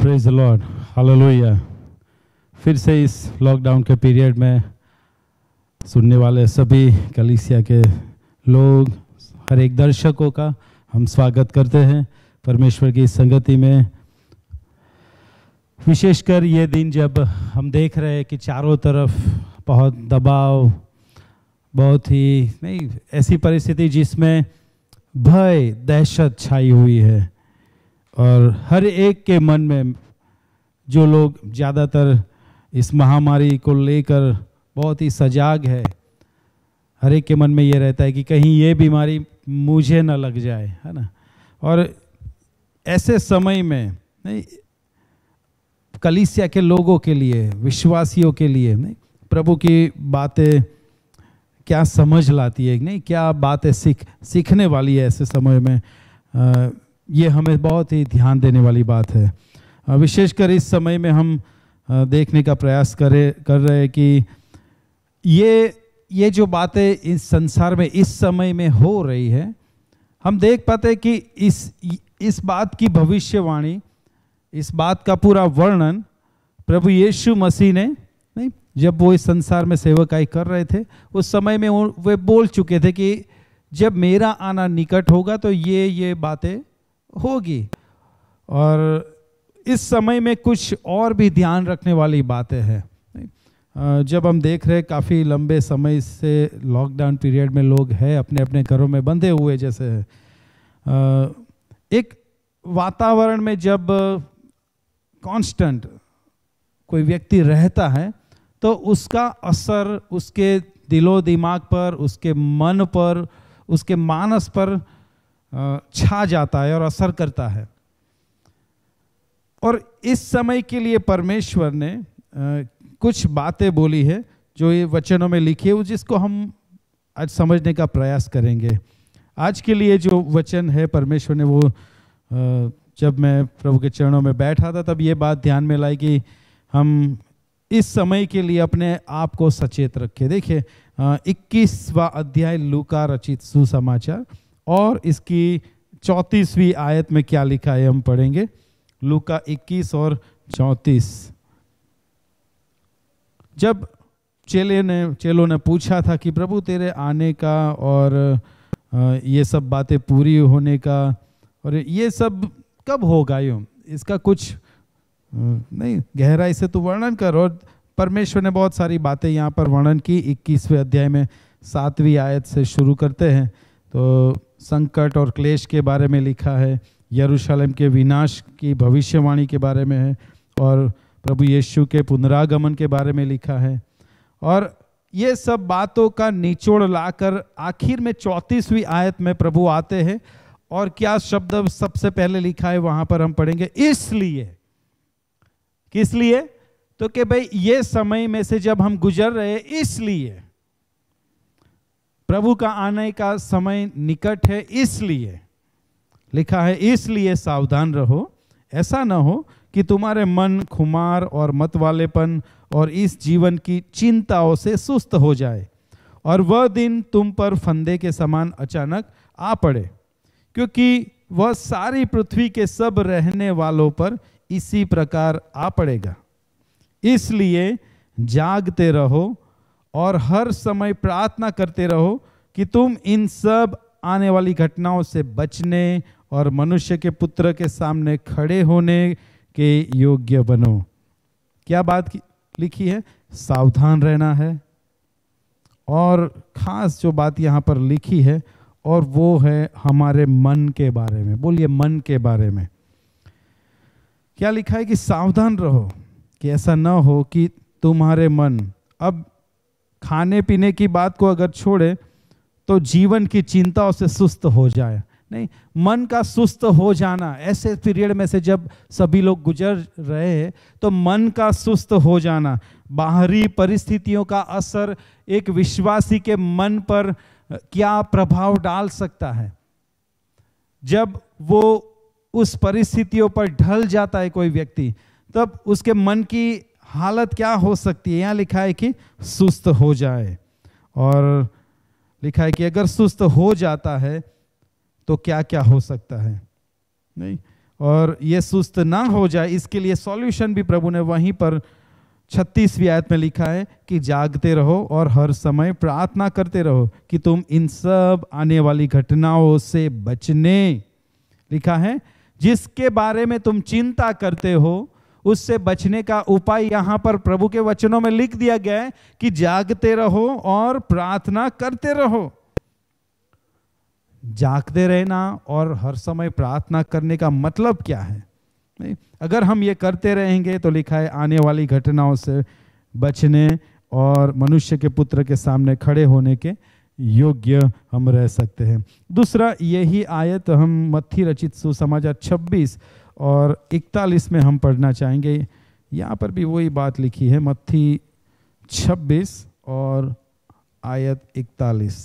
praise Lord hallelujah फिर से इस लॉकडाउन के पीरियड में सुनने वाले सभी कलिसिया के लोग हर एक दर्शकों का हम स्वागत करते हैं परमेश्वर की संगति में विशेषकर ये दिन जब हम देख रहे हैं कि चारों तरफ बहुत दबाव बहुत ही नहीं ऐसी परिस्थिति जिसमें भय दहशत छाई हुई है और हर एक के मन में जो लोग ज़्यादातर इस महामारी को लेकर बहुत ही सजाग है हर एक के मन में ये रहता है कि कहीं ये बीमारी मुझे न लग जाए है ना और ऐसे समय में नहीं कलिसिया के लोगों के लिए विश्वासियों के लिए नहीं प्रभु की बातें क्या समझ लाती है नहीं क्या बातें सीख सीखने वाली है ऐसे समय में आ, ये हमें बहुत ही ध्यान देने वाली बात है विशेषकर इस समय में हम देखने का प्रयास करे कर रहे हैं कि ये ये जो बातें इस संसार में इस समय में हो रही है हम देख पाते कि इस इस बात की भविष्यवाणी इस बात का पूरा वर्णन प्रभु यीशु मसीह ने नहीं जब वो इस संसार में सेवकाई कर रहे थे उस समय में वे बोल चुके थे कि जब मेरा आना निकट होगा तो ये ये बातें होगी और इस समय में कुछ और भी ध्यान रखने वाली बातें हैं जब हम देख रहे हैं काफ़ी लंबे समय से लॉकडाउन पीरियड में लोग हैं अपने अपने घरों में बंधे हुए जैसे एक वातावरण में जब कांस्टेंट कोई व्यक्ति रहता है तो उसका असर उसके दिलो दिमाग पर उसके मन पर उसके मानस पर छा जाता है और असर करता है और इस समय के लिए परमेश्वर ने कुछ बातें बोली है जो ये वचनों में लिखी है जिसको हम आज समझने का प्रयास करेंगे आज के लिए जो वचन है परमेश्वर ने वो जब मैं प्रभु के चरणों में बैठा था तब ये बात ध्यान में लाई कि हम इस समय के लिए अपने आप को सचेत रखें देखिए इक्कीसवा अध्याय लूका रचित सुसमाचार और इसकी चौंतीसवीं आयत में क्या लिखा है हम पढ़ेंगे लूका 21 और 34 जब चेले ने चेलों ने पूछा था कि प्रभु तेरे आने का और ये सब बातें पूरी होने का और ये सब कब होगा यूँ इसका कुछ नहीं गहराई से तो वर्णन कर और परमेश्वर ने बहुत सारी बातें यहाँ पर वर्णन की इक्कीसवें अध्याय में सातवीं आयत से शुरू करते हैं तो संकट और क्लेश के बारे में लिखा है यरूशलेम के विनाश की भविष्यवाणी के बारे में है और प्रभु यीशु के पुनरागमन के बारे में लिखा है और ये सब बातों का निचोड़ लाकर आखिर में चौंतीसवीं आयत में प्रभु आते हैं और क्या शब्द सबसे पहले लिखा है वहां पर हम पढ़ेंगे इसलिए किस लिए तो कि भाई ये समय में से जब हम गुजर रहे इसलिए प्रभु का आने का समय निकट है इसलिए लिखा है इसलिए सावधान रहो ऐसा ना हो कि तुम्हारे मन खुमार और मत वालेपन और इस जीवन की चिंताओं से सुस्त हो जाए और वह दिन तुम पर फंदे के समान अचानक आ पड़े क्योंकि वह सारी पृथ्वी के सब रहने वालों पर इसी प्रकार आ पड़ेगा इसलिए जागते रहो और हर समय प्रार्थना करते रहो कि तुम इन सब आने वाली घटनाओं से बचने और मनुष्य के पुत्र के सामने खड़े होने के योग्य बनो क्या बात की लिखी है सावधान रहना है और खास जो बात यहाँ पर लिखी है और वो है हमारे मन के बारे में बोलिए मन के बारे में क्या लिखा है कि सावधान रहो कि ऐसा ना हो कि तुम्हारे मन अब खाने पीने की बात को अगर छोड़े तो जीवन की चिंताओं से सुस्त हो जाए नहीं मन का सुस्त हो जाना ऐसे पीरियड में से जब सभी लोग गुजर रहे हैं तो मन का सुस्त हो जाना बाहरी परिस्थितियों का असर एक विश्वासी के मन पर क्या प्रभाव डाल सकता है जब वो उस परिस्थितियों पर ढल जाता है कोई व्यक्ति तब उसके मन की हालत क्या हो सकती है यहाँ लिखा है कि सुस्त हो जाए और लिखा है कि अगर सुस्त हो जाता है तो क्या क्या हो सकता है नहीं और ये सुस्त ना हो जाए इसके लिए सॉल्यूशन भी प्रभु ने वहीं पर छत्तीसवीं आयत में लिखा है कि जागते रहो और हर समय प्रार्थना करते रहो कि तुम इन सब आने वाली घटनाओं से बचने लिखा है जिसके बारे में तुम चिंता करते हो उससे बचने का उपाय यहां पर प्रभु के वचनों में लिख दिया गया है कि जागते रहो और प्रार्थना करते रहो जागते रहना और हर समय प्रार्थना करने का मतलब क्या है नहीं अगर हम ये करते रहेंगे तो लिखा है आने वाली घटनाओं से बचने और मनुष्य के पुत्र के सामने खड़े होने के योग्य हम रह सकते हैं दूसरा यही आयत हम मत्थी रचित सुसमाचार 26 और इकतालीस में हम पढ़ना चाहेंगे यहाँ पर भी वही बात लिखी है मत्थी 26 और आयत इकतालीस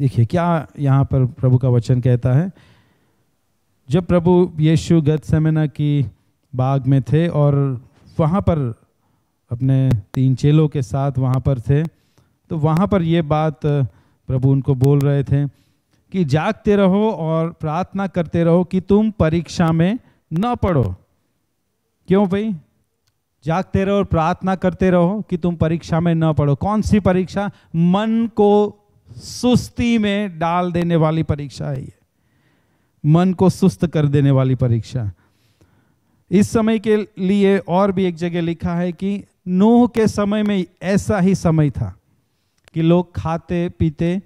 देखिए क्या यहाँ पर प्रभु का वचन कहता है जब प्रभु यीशु गत सेमेना की बाग में थे और वहाँ पर अपने तीन चेलों के साथ वहाँ पर थे तो वहाँ पर ये बात प्रभु उनको बोल रहे थे कि जागते रहो और प्रार्थना करते रहो कि तुम परीक्षा में न पढ़ो क्यों भाई जागते रहो और प्रार्थना करते रहो कि तुम परीक्षा में न पढ़ो कौन सी परीक्षा मन को सुस्ती में डाल देने वाली परीक्षा है ये मन को सुस्त कर देने वाली परीक्षा इस समय के लिए और भी एक जगह लिखा है कि नूह के समय में ऐसा ही समय था कि लोग खाते पीते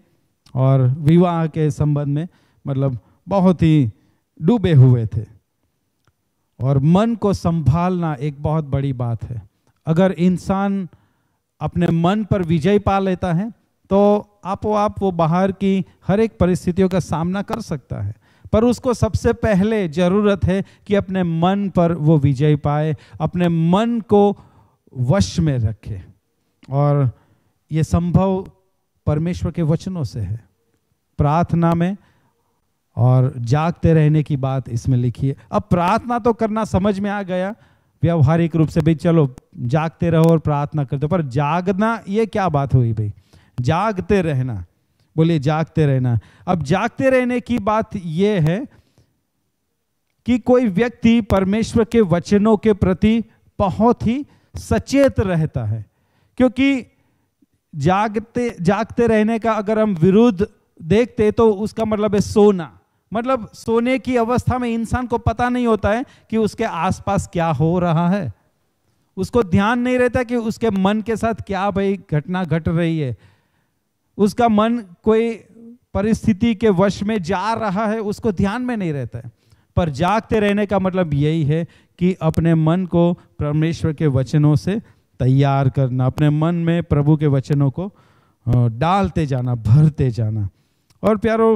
और विवाह के संबंध में मतलब बहुत ही डूबे हुए थे और मन को संभालना एक बहुत बड़ी बात है अगर इंसान अपने मन पर विजय पा लेता है तो आपो आप वो बाहर की हर एक परिस्थितियों का सामना कर सकता है पर उसको सबसे पहले ज़रूरत है कि अपने मन पर वो विजय पाए अपने मन को वश में रखे और ये संभव परमेश्वर के वचनों से है प्रार्थना में और जागते रहने की बात इसमें लिखी है अब प्रार्थना तो करना समझ में आ गया व्यवहारिक रूप से भाई चलो जागते रहो और प्रार्थना करते पर जागना ये क्या बात हुई भाई जागते रहना बोलिए जागते रहना अब जागते रहने की बात यह है कि कोई व्यक्ति परमेश्वर के वचनों के प्रति बहुत ही सचेत रहता है क्योंकि जागते जागते रहने का अगर हम विरुद्ध देखते तो उसका मतलब है सोना मतलब सोने की अवस्था में इंसान को पता नहीं होता है कि उसके आसपास क्या हो रहा है उसको ध्यान नहीं रहता कि उसके मन के साथ क्या भाई घटना घट गट रही है उसका मन कोई परिस्थिति के वश में जा रहा है उसको ध्यान में नहीं रहता है पर जागते रहने का मतलब यही है कि अपने मन को परमेश्वर के वचनों से तैयार करना अपने मन में प्रभु के वचनों को डालते जाना भरते जाना और प्यारो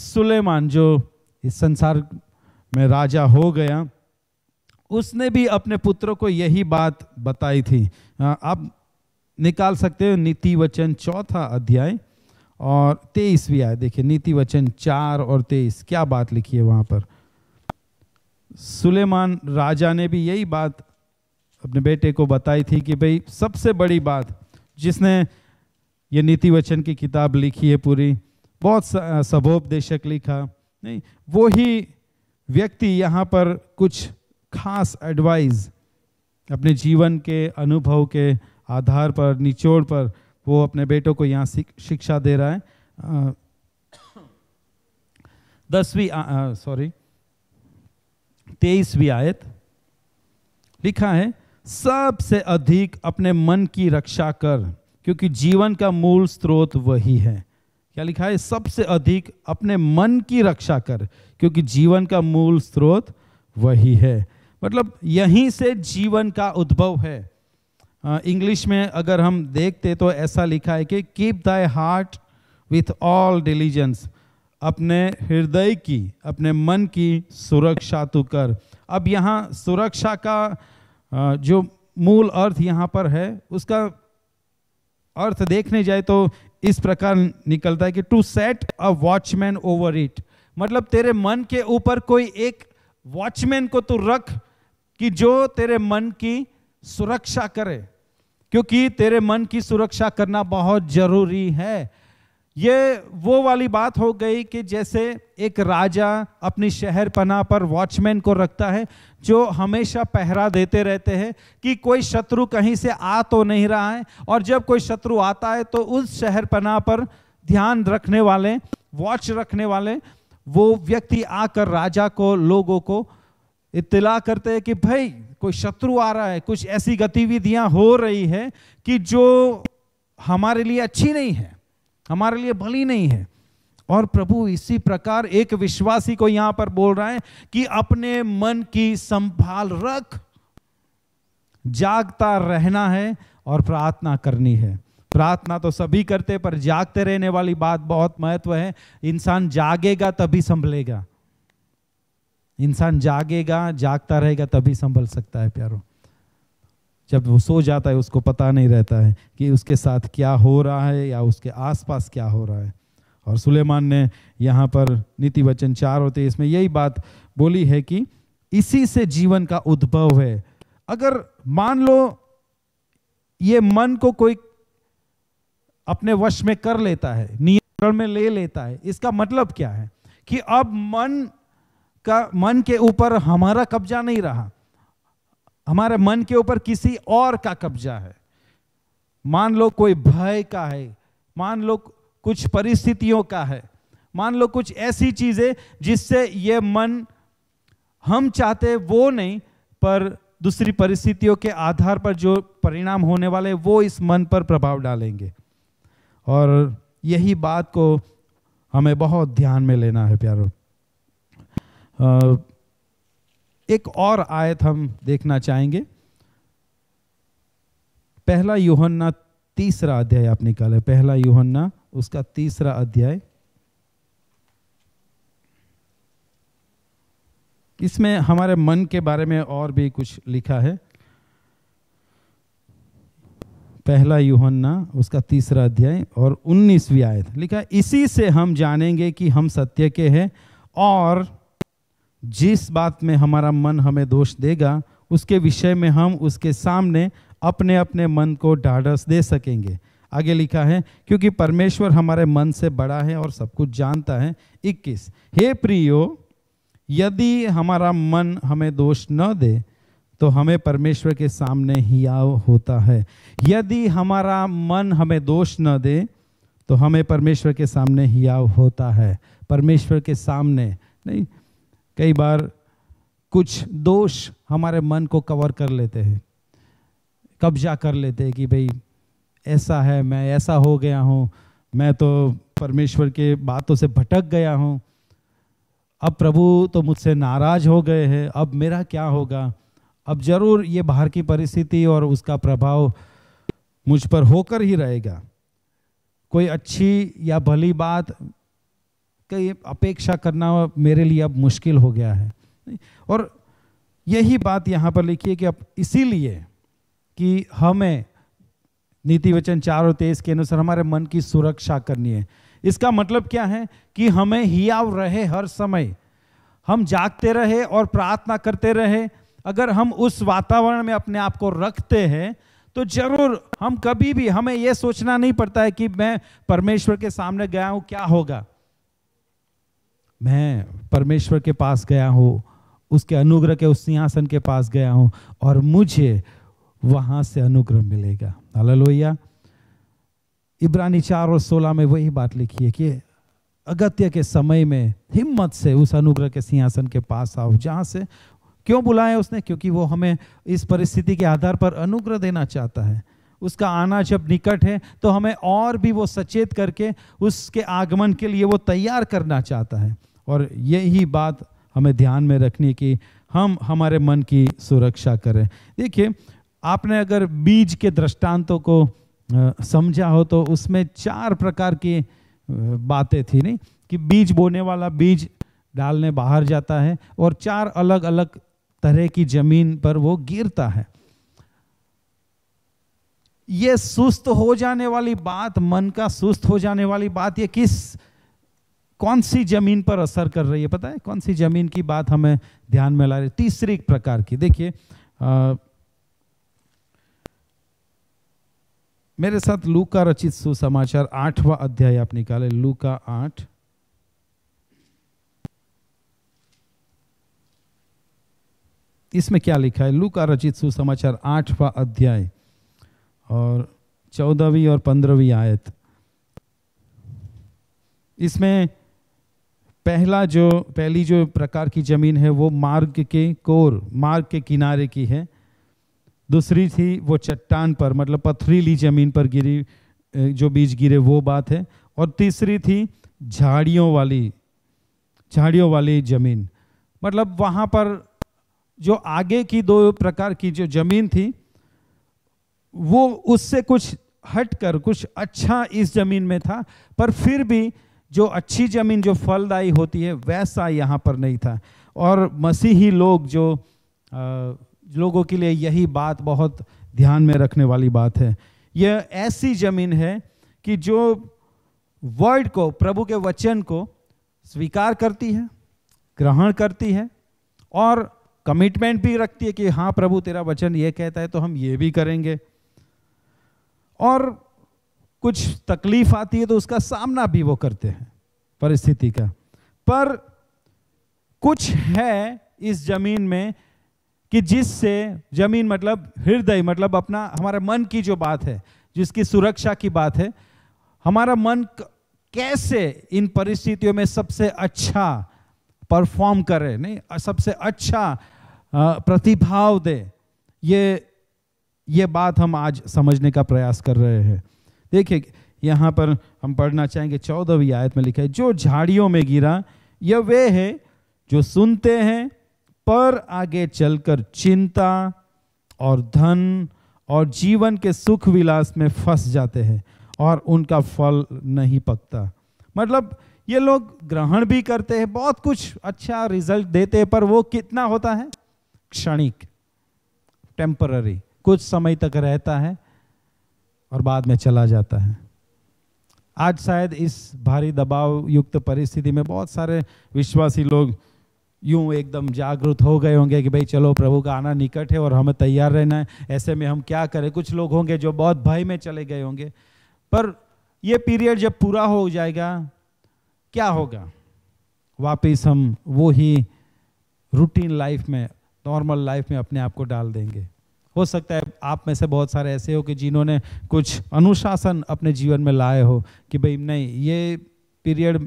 सुलेमान जो इस संसार में राजा हो गया उसने भी अपने पुत्रों को यही बात बताई थी आप निकाल सकते हो नीति वचन चौथा अध्याय और तेईसवीं आय देखिए नीति वचन चार और तेईस क्या बात लिखी है वहाँ पर सुलेमान राजा ने भी यही बात अपने बेटे को बताई थी कि भाई सबसे बड़ी बात जिसने ये नीति वचन की किताब लिखी है पूरी बहुत सभोपदेशक लिखा नहीं वो ही व्यक्ति यहाँ पर कुछ खास एडवाइस अपने जीवन के अनुभव के आधार पर निचोड़ पर वो अपने बेटों को यहाँ शिक्षा दे रहा है दसवीं सॉरी तेईसवीं आयत लिखा है सबसे अधिक अपने मन की रक्षा कर क्योंकि जीवन का मूल स्रोत वही है क्या लिखा है सबसे अधिक अपने मन की रक्षा कर क्योंकि जीवन का मूल स्रोत वही है मतलब यहीं से जीवन का उद्भव है इंग्लिश में अगर हम देखते तो ऐसा लिखा है कि keep thy heart with all diligence अपने हृदय की अपने मन की सुरक्षा तू कर अब यहाँ सुरक्षा का जो मूल अर्थ यहाँ पर है उसका अर्थ देखने जाए तो इस प्रकार निकलता है कि to set a watchman over it मतलब तेरे मन के ऊपर कोई एक वॉचमैन को तू रख कि जो तेरे मन की सुरक्षा करे क्योंकि तेरे मन की सुरक्षा करना बहुत जरूरी है ये वो वाली बात हो गई कि जैसे एक राजा अपनी शहर पना पर वॉचमैन को रखता है जो हमेशा पहरा देते रहते हैं कि कोई शत्रु कहीं से आ तो नहीं रहा है और जब कोई शत्रु आता है तो उस शहर पना पर ध्यान रखने वाले वॉच रखने वाले वो व्यक्ति आकर राजा को लोगों को इतला करते हैं कि भाई कोई शत्रु आ रहा है कुछ ऐसी गतिविधियाँ हो रही है कि जो हमारे लिए अच्छी नहीं है हमारे लिए भली नहीं है और प्रभु इसी प्रकार एक विश्वासी को यहां पर बोल रहा है कि अपने मन की संभाल रख जागता रहना है और प्रार्थना करनी है प्रार्थना तो सभी करते पर जागते रहने वाली बात बहुत महत्व है इंसान जागेगा तभी संभलेगा इंसान जागेगा जागता रहेगा तभी संभल सकता है प्यारों जब वो सो जाता है उसको पता नहीं रहता है कि उसके साथ क्या हो रहा है या उसके आसपास क्या हो रहा है और सुलेमान ने यहाँ पर नीति वचन चार होते इसमें यही बात बोली है कि इसी से जीवन का उद्भव है अगर मान लो ये मन को कोई अपने वश में कर लेता है नियंत्रण में ले लेता है इसका मतलब क्या है कि अब मन का मन के ऊपर हमारा कब्जा नहीं रहा हमारे मन के ऊपर किसी और का कब्जा है मान लो कोई भय का है मान लो कुछ परिस्थितियों का है मान लो कुछ ऐसी चीजें जिससे ये मन हम चाहते वो नहीं पर दूसरी परिस्थितियों के आधार पर जो परिणाम होने वाले वो इस मन पर प्रभाव डालेंगे और यही बात को हमें बहुत ध्यान में लेना है आ, एक और आयत हम देखना चाहेंगे पहला यूहन्ना तीसरा अध्याय आप निकाले पहला यूहन्ना उसका तीसरा अध्याय इसमें हमारे मन के बारे में और भी कुछ लिखा है पहला यूहन्ना उसका तीसरा अध्याय और उन्नीसवीं आयत लिखा इसी से हम जानेंगे कि हम सत्य के हैं और जिस बात में हमारा मन हमें दोष देगा उसके विषय में हम उसके सामने अपने अपने मन को ढाढ़स दे सकेंगे आगे लिखा है क्योंकि परमेश्वर हमारे मन से बड़ा है और सब कुछ जानता है 21 हे प्रियो यदि हमारा मन हमें दोष न दे तो हमें परमेश्वर के सामने हियाव होता है यदि हमारा मन हमें दोष न दे तो हमें परमेश्वर के सामने हियाव होता है परमेश्वर के सामने नहीं कई बार कुछ दोष हमारे मन को कवर कर लेते हैं कब्जा कर लेते हैं कि भाई ऐसा है मैं ऐसा हो गया हूँ मैं तो परमेश्वर के बातों से भटक गया हूँ अब प्रभु तो मुझसे नाराज हो गए हैं अब मेरा क्या होगा अब जरूर ये बाहर की परिस्थिति और उसका प्रभाव मुझ पर होकर ही रहेगा कोई अच्छी या भली बात कि अपेक्षा करना मेरे लिए अब मुश्किल हो गया है और यही बात यहाँ पर लिखी है कि अब इसीलिए कि हमें नीति वचन चार और तेईस के अनुसार हमारे मन की सुरक्षा करनी है इसका मतलब क्या है कि हमें हियाव रहे हर समय हम जागते रहे और प्रार्थना करते रहे अगर हम उस वातावरण में अपने आप को रखते हैं तो जरूर हम कभी भी हमें यह सोचना नहीं पड़ता है कि मैं परमेश्वर के सामने गया हूँ क्या होगा मैं परमेश्वर के पास गया हूँ उसके अनुग्रह के उस सिंहासन के पास गया हूँ और मुझे वहाँ से अनुग्रह मिलेगा लोहिया इब्रानी चार और सोलह में वही बात लिखी है कि अगत्य के समय में हिम्मत से उस अनुग्रह के सिंहासन के पास आओ जहाँ से क्यों बुलाया उसने क्योंकि वो हमें इस परिस्थिति के आधार पर अनुग्रह देना चाहता है उसका आना जब निकट है तो हमें और भी वो सचेत करके उसके आगमन के लिए वो तैयार करना चाहता है और यही बात हमें ध्यान में रखनी कि हम हमारे मन की सुरक्षा करें देखिए आपने अगर बीज के दृष्टांतों को समझा हो तो उसमें चार प्रकार की बातें थी नहीं कि बीज बोने वाला बीज डालने बाहर जाता है और चार अलग अलग तरह की जमीन पर वो गिरता है ये सुस्त हो जाने वाली बात मन का सुस्त हो जाने वाली बात ये किस कौन सी जमीन पर असर कर रही है पता है कौन सी जमीन की बात हमें ध्यान में ला रही है तीसरी प्रकार की देखिए मेरे साथ लू का रचित सुसमाचार आठवा अध्याय आप निकाले लू का आठ इसमें क्या लिखा है लू का रचित सुसमाचार आठवा अध्याय और चौदहवीं और पंद्रहवीं आयत इसमें पहला जो पहली जो प्रकार की ज़मीन है वो मार्ग के कोर मार्ग के किनारे की है दूसरी थी वो चट्टान पर मतलब पथरीली ज़मीन पर गिरी जो बीज गिरे वो बात है और तीसरी थी झाड़ियों वाली झाड़ियों वाली ज़मीन मतलब वहाँ पर जो आगे की दो प्रकार की जो ज़मीन थी वो उससे कुछ हट कर कुछ अच्छा इस ज़मीन में था पर फिर भी जो अच्छी ज़मीन जो फलदायी होती है वैसा यहाँ पर नहीं था और मसीही लोग जो आ, लोगों के लिए यही बात बहुत ध्यान में रखने वाली बात है यह ऐसी ज़मीन है कि जो वर्ड को प्रभु के वचन को स्वीकार करती है ग्रहण करती है और कमिटमेंट भी रखती है कि हाँ प्रभु तेरा वचन ये कहता है तो हम ये भी करेंगे और कुछ तकलीफ आती है तो उसका सामना भी वो करते हैं परिस्थिति का पर कुछ है इस जमीन में कि जिससे जमीन मतलब हृदय मतलब अपना हमारे मन की जो बात है जिसकी सुरक्षा की बात है हमारा मन कैसे इन परिस्थितियों में सबसे अच्छा परफॉर्म करे नहीं सबसे अच्छा प्रतिभाव दे ये ये बात हम आज समझने का प्रयास कर रहे हैं देखिए यहाँ पर हम पढ़ना चाहेंगे चौदहवीं आयत में लिखा है जो झाड़ियों में गिरा यह वे है जो सुनते हैं पर आगे चलकर चिंता और धन और जीवन के सुख विलास में फंस जाते हैं और उनका फल नहीं पकता मतलब ये लोग ग्रहण भी करते हैं बहुत कुछ अच्छा रिजल्ट देते हैं पर वो कितना होता है क्षणिक टेम्पररी कुछ समय तक रहता है और बाद में चला जाता है आज शायद इस भारी दबाव युक्त परिस्थिति में बहुत सारे विश्वासी लोग यूं एकदम जागरूक हो गए होंगे कि भाई चलो प्रभु का आना निकट है और हमें तैयार रहना है ऐसे में हम क्या करें कुछ लोग होंगे जो बहुत भय में चले गए होंगे पर ये पीरियड जब पूरा हो जाएगा क्या होगा वापस हम वो ही रूटीन लाइफ में नॉर्मल लाइफ में अपने आप को डाल देंगे हो सकता है आप में से बहुत सारे ऐसे हो कि जिन्होंने कुछ अनुशासन अपने जीवन में लाए हो कि भाई नहीं ये पीरियड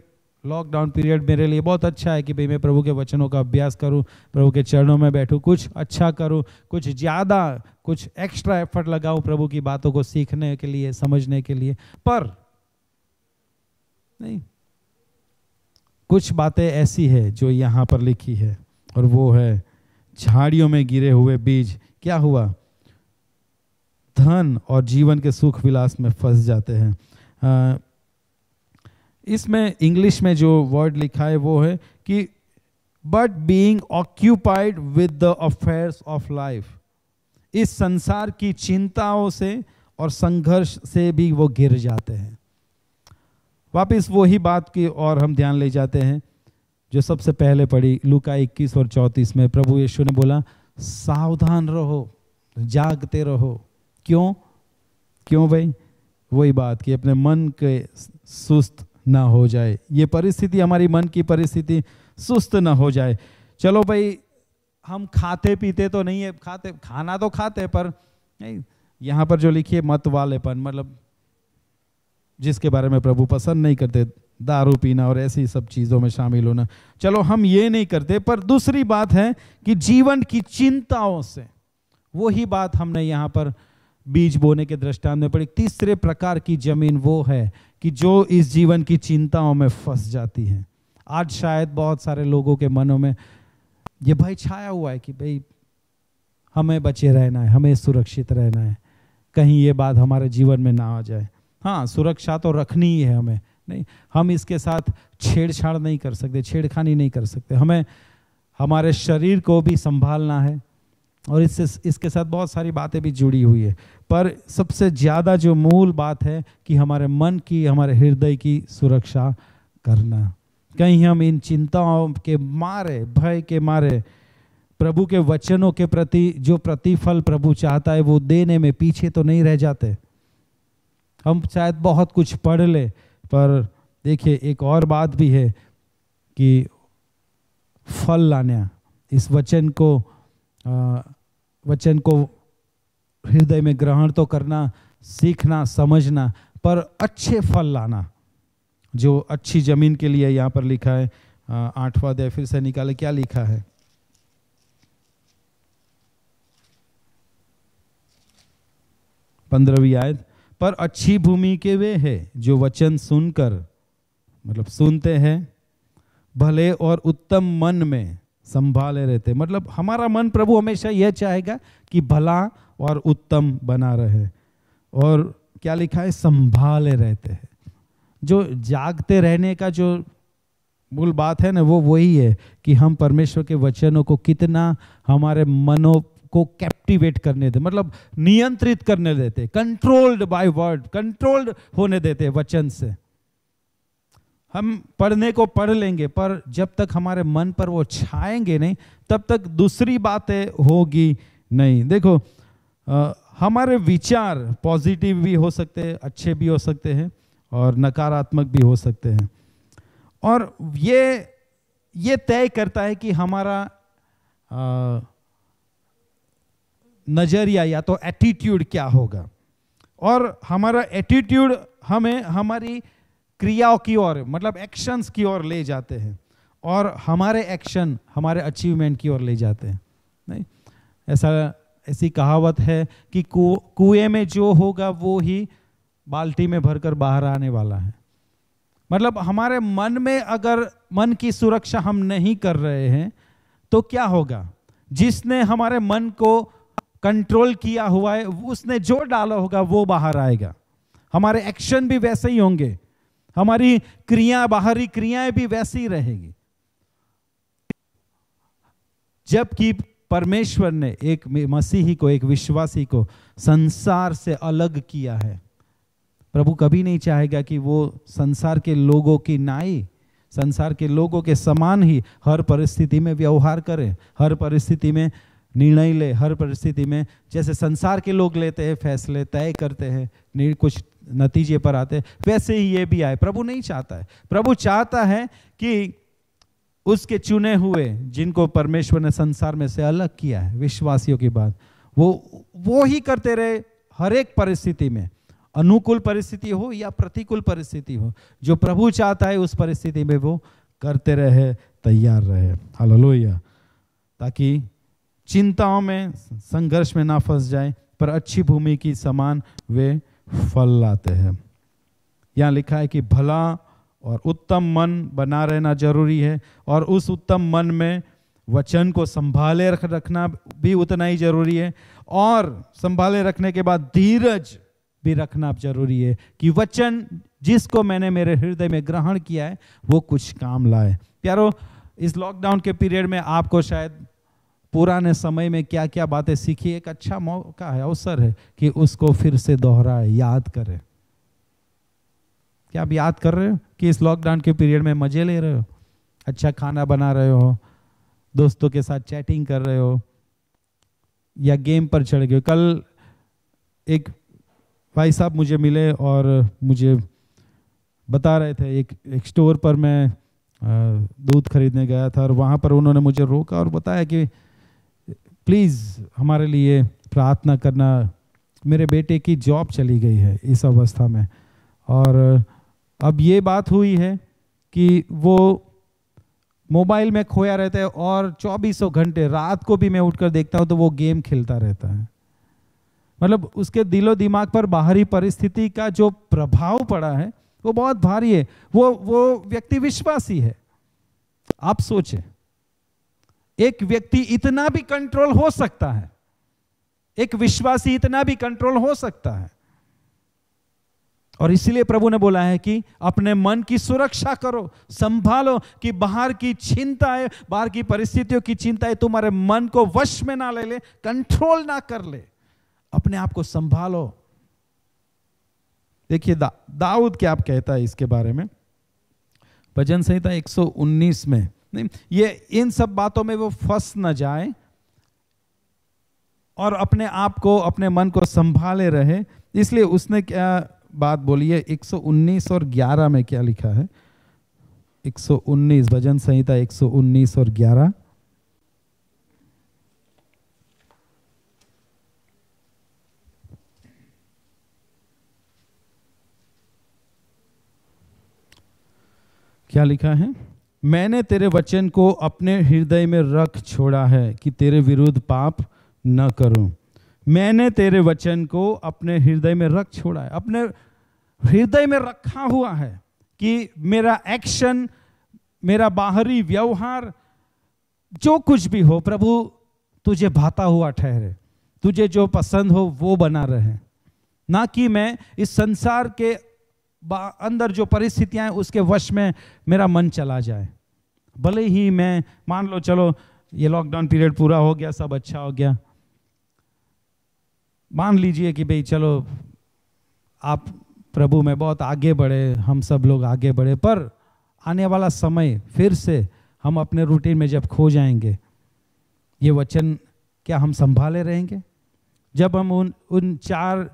लॉकडाउन पीरियड मेरे लिए बहुत अच्छा है कि भाई मैं प्रभु के वचनों का अभ्यास करूं प्रभु के चरणों में बैठूं कुछ अच्छा करूं कुछ ज़्यादा कुछ एक्स्ट्रा एफर्ट लगाऊं प्रभु की बातों को सीखने के लिए समझने के लिए पर नहीं कुछ बातें ऐसी है जो यहाँ पर लिखी है और वो है झाड़ियों में गिरे हुए बीज क्या हुआ धन और जीवन के सुख विलास में फंस जाते हैं इसमें इंग्लिश में जो वर्ड लिखा है वो है कि but being occupied with the affairs of life इस संसार की चिंताओं से और संघर्ष से भी वो गिर जाते हैं वापस वही बात की और हम ध्यान ले जाते हैं जो सबसे पहले पढ़ी लुका 21 और 34 में प्रभु यीशु ने बोला सावधान रहो जागते रहो क्यों क्यों भाई वही बात कि अपने मन के सुस्त ना हो जाए ये परिस्थिति हमारी मन की परिस्थिति सुस्त ना हो जाए चलो भाई हम खाते पीते तो नहीं है खाते खाना तो खाते पर नहीं यहाँ पर जो लिखिए मत वालेपन मतलब जिसके बारे में प्रभु पसंद नहीं करते दारू पीना और ऐसी सब चीज़ों में शामिल होना चलो हम ये नहीं करते पर दूसरी बात है कि जीवन की चिंताओं से वही बात हमने यहाँ पर बीज बोने के दृष्टांत में पड़ी तीसरे प्रकार की जमीन वो है कि जो इस जीवन की चिंताओं में फंस जाती है आज शायद बहुत सारे लोगों के मनों में ये भय छाया हुआ है कि भाई हमें बचे रहना है हमें सुरक्षित रहना है कहीं ये बात हमारे जीवन में ना आ जाए हाँ सुरक्षा तो रखनी ही है हमें नहीं हम इसके साथ छेड़छाड़ नहीं कर सकते छेड़खानी नहीं कर सकते हमें हमारे शरीर को भी संभालना है और इससे इसके साथ बहुत सारी बातें भी जुड़ी हुई है पर सबसे ज़्यादा जो मूल बात है कि हमारे मन की हमारे हृदय की सुरक्षा करना कहीं हम इन चिंताओं के मारे भय के मारे प्रभु के वचनों के प्रति जो प्रतिफल प्रभु चाहता है वो देने में पीछे तो नहीं रह जाते हम शायद बहुत कुछ पढ़ ले पर देखिए एक और बात भी है कि फल लाने इस वचन को वचन को हृदय में ग्रहण तो करना सीखना समझना पर अच्छे फल लाना जो अच्छी ज़मीन के लिए यहाँ पर लिखा है आठवां दे फिर से निकाले क्या लिखा है पंद्रहवीं आयत पर अच्छी भूमि के वे हैं जो वचन सुनकर मतलब सुनते हैं भले और उत्तम मन में संभाले रहते मतलब हमारा मन प्रभु हमेशा यह चाहेगा कि भला और उत्तम बना रहे और क्या लिखा है संभाले रहते हैं जो जागते रहने का जो मूल बात है ना वो वही है कि हम परमेश्वर के वचनों को कितना हमारे मनो को कैप्टिवेट करने देते मतलब नियंत्रित करने देते कंट्रोल्ड बाय वर्ड कंट्रोल्ड होने देते वचन से हम पढ़ने को पढ़ लेंगे पर जब तक हमारे मन पर वो छाएंगे नहीं तब तक दूसरी बातें होगी नहीं देखो आ, हमारे विचार पॉजिटिव भी हो सकते हैं अच्छे भी हो सकते हैं और नकारात्मक भी हो सकते हैं और ये ये तय करता है कि हमारा आ, नज़रिया या तो एटीट्यूड क्या होगा और हमारा एटीट्यूड हमें हमारी क्रियाओं की ओर मतलब एक्शंस की ओर ले जाते हैं और हमारे एक्शन हमारे अचीवमेंट की ओर ले जाते हैं नहीं ऐसा ऐसी कहावत है कि कुएं में जो होगा वो ही बाल्टी में भरकर बाहर आने वाला है मतलब हमारे मन में अगर मन की सुरक्षा हम नहीं कर रहे हैं तो क्या होगा जिसने हमारे मन को कंट्रोल किया हुआ है उसने जो डाला होगा वो बाहर आएगा हमारे एक्शन भी वैसे ही होंगे हमारी क्रिया बाहरी क्रियाएं भी वैसी ही रहेगी जबकि परमेश्वर ने एक मसीही को एक विश्वासी को संसार से अलग किया है प्रभु कभी नहीं चाहेगा कि वो संसार के लोगों की नाई संसार के लोगों के समान ही हर परिस्थिति में व्यवहार करे हर परिस्थिति में निर्णय ले हर परिस्थिति में जैसे संसार के लोग लेते हैं फैसले तय करते हैं कुछ नतीजे पर आते वैसे ही ये भी आए प्रभु नहीं चाहता है प्रभु चाहता है कि उसके चुने हुए जिनको परमेश्वर ने संसार में से अलग किया है विश्वासियों की बात वो वो ही करते रहे हर एक परिस्थिति में अनुकूल परिस्थिति हो या प्रतिकूल परिस्थिति हो जो प्रभु चाहता है उस परिस्थिति में वो करते रहे तैयार रहे हलो ताकि चिंताओं में संघर्ष में ना फंस जाए पर अच्छी भूमि की समान वे फल लाते हैं यहाँ लिखा है कि भला और उत्तम मन बना रहना जरूरी है और उस उत्तम मन में वचन को संभाले रख रखना भी उतना ही जरूरी है और संभाले रखने के बाद धीरज भी रखना जरूरी है कि वचन जिसको मैंने मेरे हृदय में ग्रहण किया है वो कुछ काम लाए प्यारो इस लॉकडाउन के पीरियड में आपको शायद पुराने समय में क्या क्या बातें सीखी एक अच्छा मौका है अवसर है कि उसको फिर से दोहराए याद करें क्या आप याद कर रहे हो कि इस लॉकडाउन के पीरियड में मज़े ले रहे हो अच्छा खाना बना रहे हो दोस्तों के साथ चैटिंग कर रहे हो या गेम पर चढ़ गए कल एक भाई साहब मुझे मिले और मुझे बता रहे थे एक एक स्टोर पर मैं दूध खरीदने गया था और वहाँ पर उन्होंने मुझे रोका और बताया कि प्लीज़ हमारे लिए प्रार्थना करना मेरे बेटे की जॉब चली गई है इस अवस्था में और अब ये बात हुई है कि वो मोबाइल में खोया रहता है और चौबीसों घंटे रात को भी मैं उठकर देखता हूँ तो वो गेम खेलता रहता है मतलब उसके दिलो दिमाग पर बाहरी परिस्थिति का जो प्रभाव पड़ा है वो बहुत भारी है वो वो व्यक्ति विश्वासी है आप सोचें एक व्यक्ति इतना भी कंट्रोल हो सकता है एक विश्वासी इतना भी कंट्रोल हो सकता है और इसलिए प्रभु ने बोला है कि अपने मन की सुरक्षा करो संभालो कि बाहर की चिंताएं बाहर की परिस्थितियों की चिंताएं तुम्हारे मन को वश में ना ले ले कंट्रोल ना कर ले अपने आप को संभालो देखिए दा, दाऊद क्या आप कहता है इसके बारे में भजन संहिता 119 में नहीं ये इन सब बातों में वो फंस न जाए और अपने आप को अपने मन को संभाले रहे इसलिए उसने क्या बात बोली है 119 और 11 में क्या लिखा है 119 भजन संहिता 119 और 11 क्या लिखा है मैंने तेरे वचन को अपने हृदय में रख छोड़ा है कि तेरे विरुद्ध पाप न करूं मैंने तेरे वचन को अपने हृदय में रख छोड़ा है अपने हृदय में रखा हुआ है कि मेरा एक्शन मेरा बाहरी व्यवहार जो कुछ भी हो प्रभु तुझे भाता हुआ ठहरे तुझे जो पसंद हो वो बना रहे ना कि मैं इस संसार के अंदर जो परिस्थितियां हैं उसके वश में मेरा मन चला जाए भले ही मैं मान लो चलो ये लॉकडाउन पीरियड पूरा हो गया सब अच्छा हो गया मान लीजिए कि भाई चलो आप प्रभु में बहुत आगे बढ़े हम सब लोग आगे बढ़े पर आने वाला समय फिर से हम अपने रूटीन में जब खो जाएंगे ये वचन क्या हम संभाले रहेंगे जब हम उन उन चार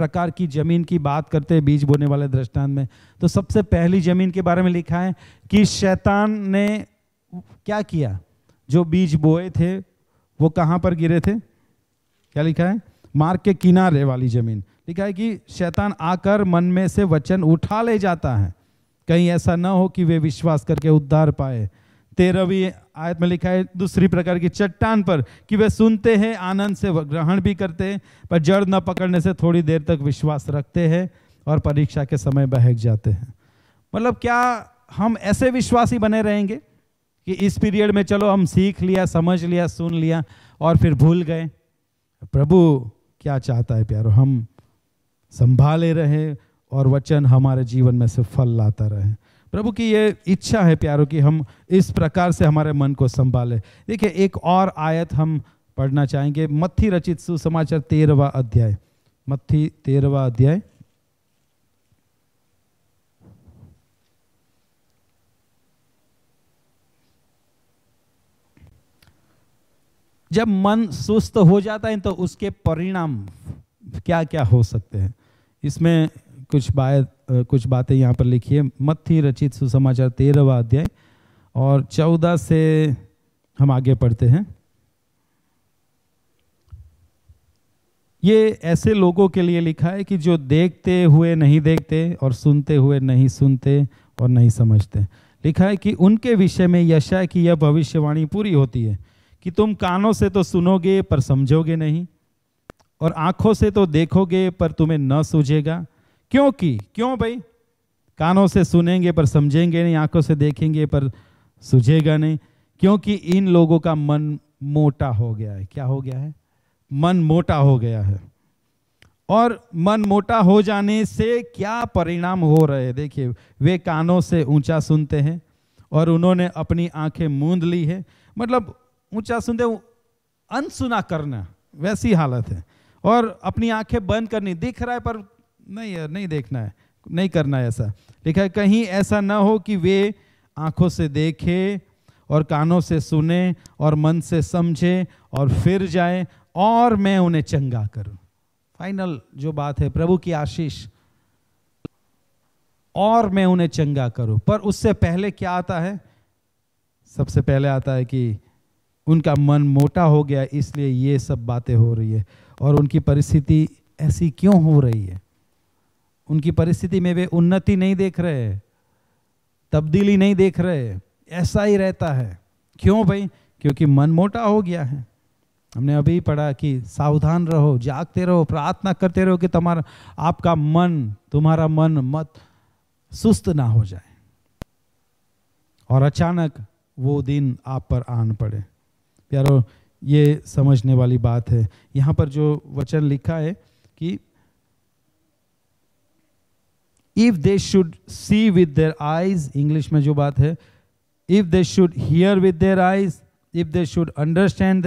प्रकार की जमीन की बात करते हैं बीज बोने वाले दृष्टांत में तो सबसे पहली जमीन के बारे में लिखा है कि शैतान ने क्या किया जो बीज बोए थे वो कहाँ पर गिरे थे क्या लिखा है मार्ग के किनारे वाली जमीन लिखा है कि शैतान आकर मन में से वचन उठा ले जाता है कहीं ऐसा ना हो कि वे विश्वास करके उद्धार पाए तेरहवीं आयत में लिखा है दूसरी प्रकार की चट्टान पर कि वे सुनते हैं आनंद से ग्रहण भी करते हैं पर जड़ न पकड़ने से थोड़ी देर तक विश्वास रखते हैं और परीक्षा के समय बहक जाते हैं मतलब क्या हम ऐसे विश्वासी बने रहेंगे कि इस पीरियड में चलो हम सीख लिया समझ लिया सुन लिया और फिर भूल गए प्रभु क्या चाहता है प्यारो हम संभाले रहे और वचन हमारे जीवन में से फल लाता रहे प्रभु की ये इच्छा है प्यारों की हम इस प्रकार से हमारे मन को संभाले देखिए एक और आयत हम पढ़ना चाहेंगे मत्थी रचित सुसमाचार तेरहवा अध्याय मत्थी तेरहवा अध्याय जब मन सुस्त हो जाता है तो उसके परिणाम क्या क्या हो सकते हैं इसमें कुछ बाय कुछ बातें यहाँ पर लिखी है मत्थी रचित सुसमाचार तेरहवा अध्याय और चौदह से हम आगे पढ़ते हैं ये ऐसे लोगों के लिए लिखा है कि जो देखते हुए नहीं देखते और सुनते हुए नहीं सुनते और नहीं समझते लिखा है कि उनके विषय में यशा की यह भविष्यवाणी पूरी होती है कि तुम कानों से तो सुनोगे पर समझोगे नहीं और आँखों से तो देखोगे पर तुम्हें न सूझेगा क्यों की क्यों भाई कानों से सुनेंगे पर समझेंगे नहीं आंखों से देखेंगे पर सुझेगा नहीं क्योंकि इन लोगों का मन मोटा हो गया है क्या हो गया है मन मोटा हो गया है और मन मोटा हो जाने से क्या परिणाम हो रहे हैं देखिए वे कानों से ऊंचा सुनते हैं और उन्होंने अपनी आंखें मूंद ली है मतलब ऊंचा सुनते अनसुना करना वैसी हालत है और अपनी आंखें बंद करनी दिख रहा है पर नहीं यार नहीं देखना है नहीं करना है ऐसा लिखा है कहीं ऐसा ना हो कि वे आंखों से देखे और कानों से सुने और मन से समझे और फिर जाए और मैं उन्हें चंगा करूं फाइनल जो बात है प्रभु की आशीष और मैं उन्हें चंगा करूं पर उससे पहले क्या आता है सबसे पहले आता है कि उनका मन मोटा हो गया इसलिए ये सब बातें हो रही है और उनकी परिस्थिति ऐसी क्यों हो रही है उनकी परिस्थिति में वे उन्नति नहीं देख रहे तब्दीली नहीं देख रहे ऐसा ही रहता है क्यों भाई क्योंकि मन मोटा हो गया है हमने अभी पढ़ा कि सावधान रहो जागते रहो प्रार्थना करते रहो कि तुम्हारा आपका मन तुम्हारा मन मत सुस्त ना हो जाए और अचानक वो दिन आप पर आन पड़े प्यारो ये समझने वाली बात है यहाँ पर जो वचन लिखा है कि if they should see with their eyes English में जो बात है if they should hear with their eyes if they should understand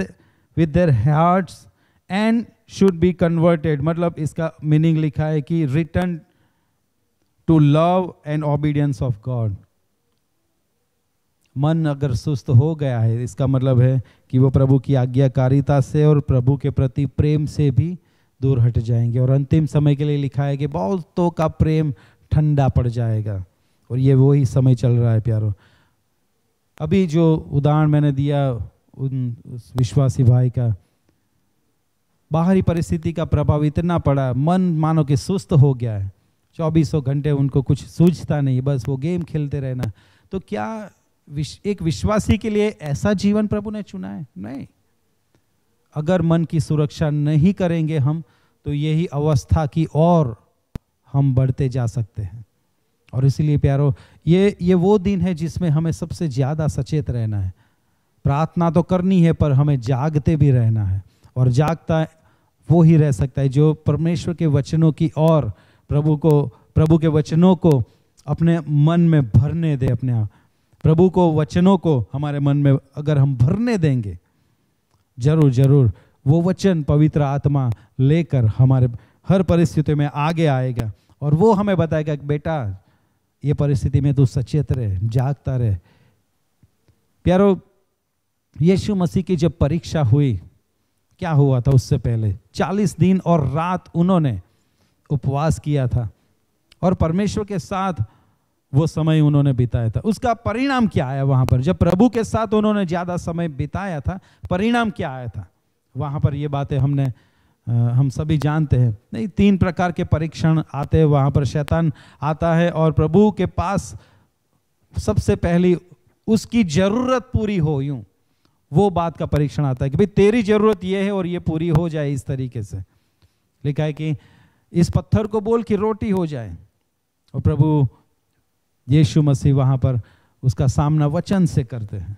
with their hearts and should be converted मतलब इसका मीनिंग लिखा है कि return to love and obedience of God मन अगर सुस्त हो गया है इसका मतलब है कि वो प्रभु की आज्ञाकारिता से और प्रभु के प्रति प्रेम से भी दूर हट जाएंगे और अंतिम समय के लिए लिखा है कि बहुतों तो का प्रेम ठंडा पड़ जाएगा और ये वो ही समय चल रहा है प्यारो अभी जो उदाहरण मैंने दिया उन उस विश्वासी भाई का बाहरी परिस्थिति का प्रभाव इतना पड़ा मन मानो कि सुस्त हो गया है चौबीसों घंटे उनको कुछ सूझता नहीं बस वो गेम खेलते रहना तो क्या विश, एक विश्वासी के लिए ऐसा जीवन प्रभु ने चुना है नहीं अगर मन की सुरक्षा नहीं करेंगे हम तो यही अवस्था की और हम बढ़ते जा सकते हैं और इसलिए प्यारो ये ये वो दिन है जिसमें हमें सबसे ज़्यादा सचेत रहना है प्रार्थना तो करनी है पर हमें जागते भी रहना है और जागता वो ही रह सकता है जो परमेश्वर के वचनों की और प्रभु को प्रभु के वचनों को अपने मन में भरने दे अपने आप प्रभु को वचनों को हमारे मन में अगर हम भरने देंगे जरूर जरूर वो वचन पवित्र आत्मा लेकर हमारे हर परिस्थिति में आगे आएगा और वो हमें बताएगा कि बेटा ये परिस्थिति में तू सचेत रहे जागता रहे प्यारो यीशु मसीह की जब परीक्षा हुई क्या हुआ था उससे पहले चालीस दिन और रात उन्होंने उपवास किया था और परमेश्वर के साथ वो समय उन्होंने बिताया था उसका परिणाम क्या आया वहां पर जब प्रभु के साथ उन्होंने ज़्यादा समय बिताया था परिणाम क्या आया था वहां पर ये बातें हमने हम सभी जानते हैं नहीं तीन प्रकार के परीक्षण आते हैं वहाँ पर शैतान आता है और प्रभु के पास सबसे पहली उसकी ज़रूरत पूरी हो यूँ वो बात का परीक्षण आता है कि भाई तेरी ज़रूरत ये है और ये पूरी हो जाए इस तरीके से लिखा है कि इस पत्थर को बोल कि रोटी हो जाए और प्रभु यीशु मसीह वहाँ पर उसका सामना वचन से करते हैं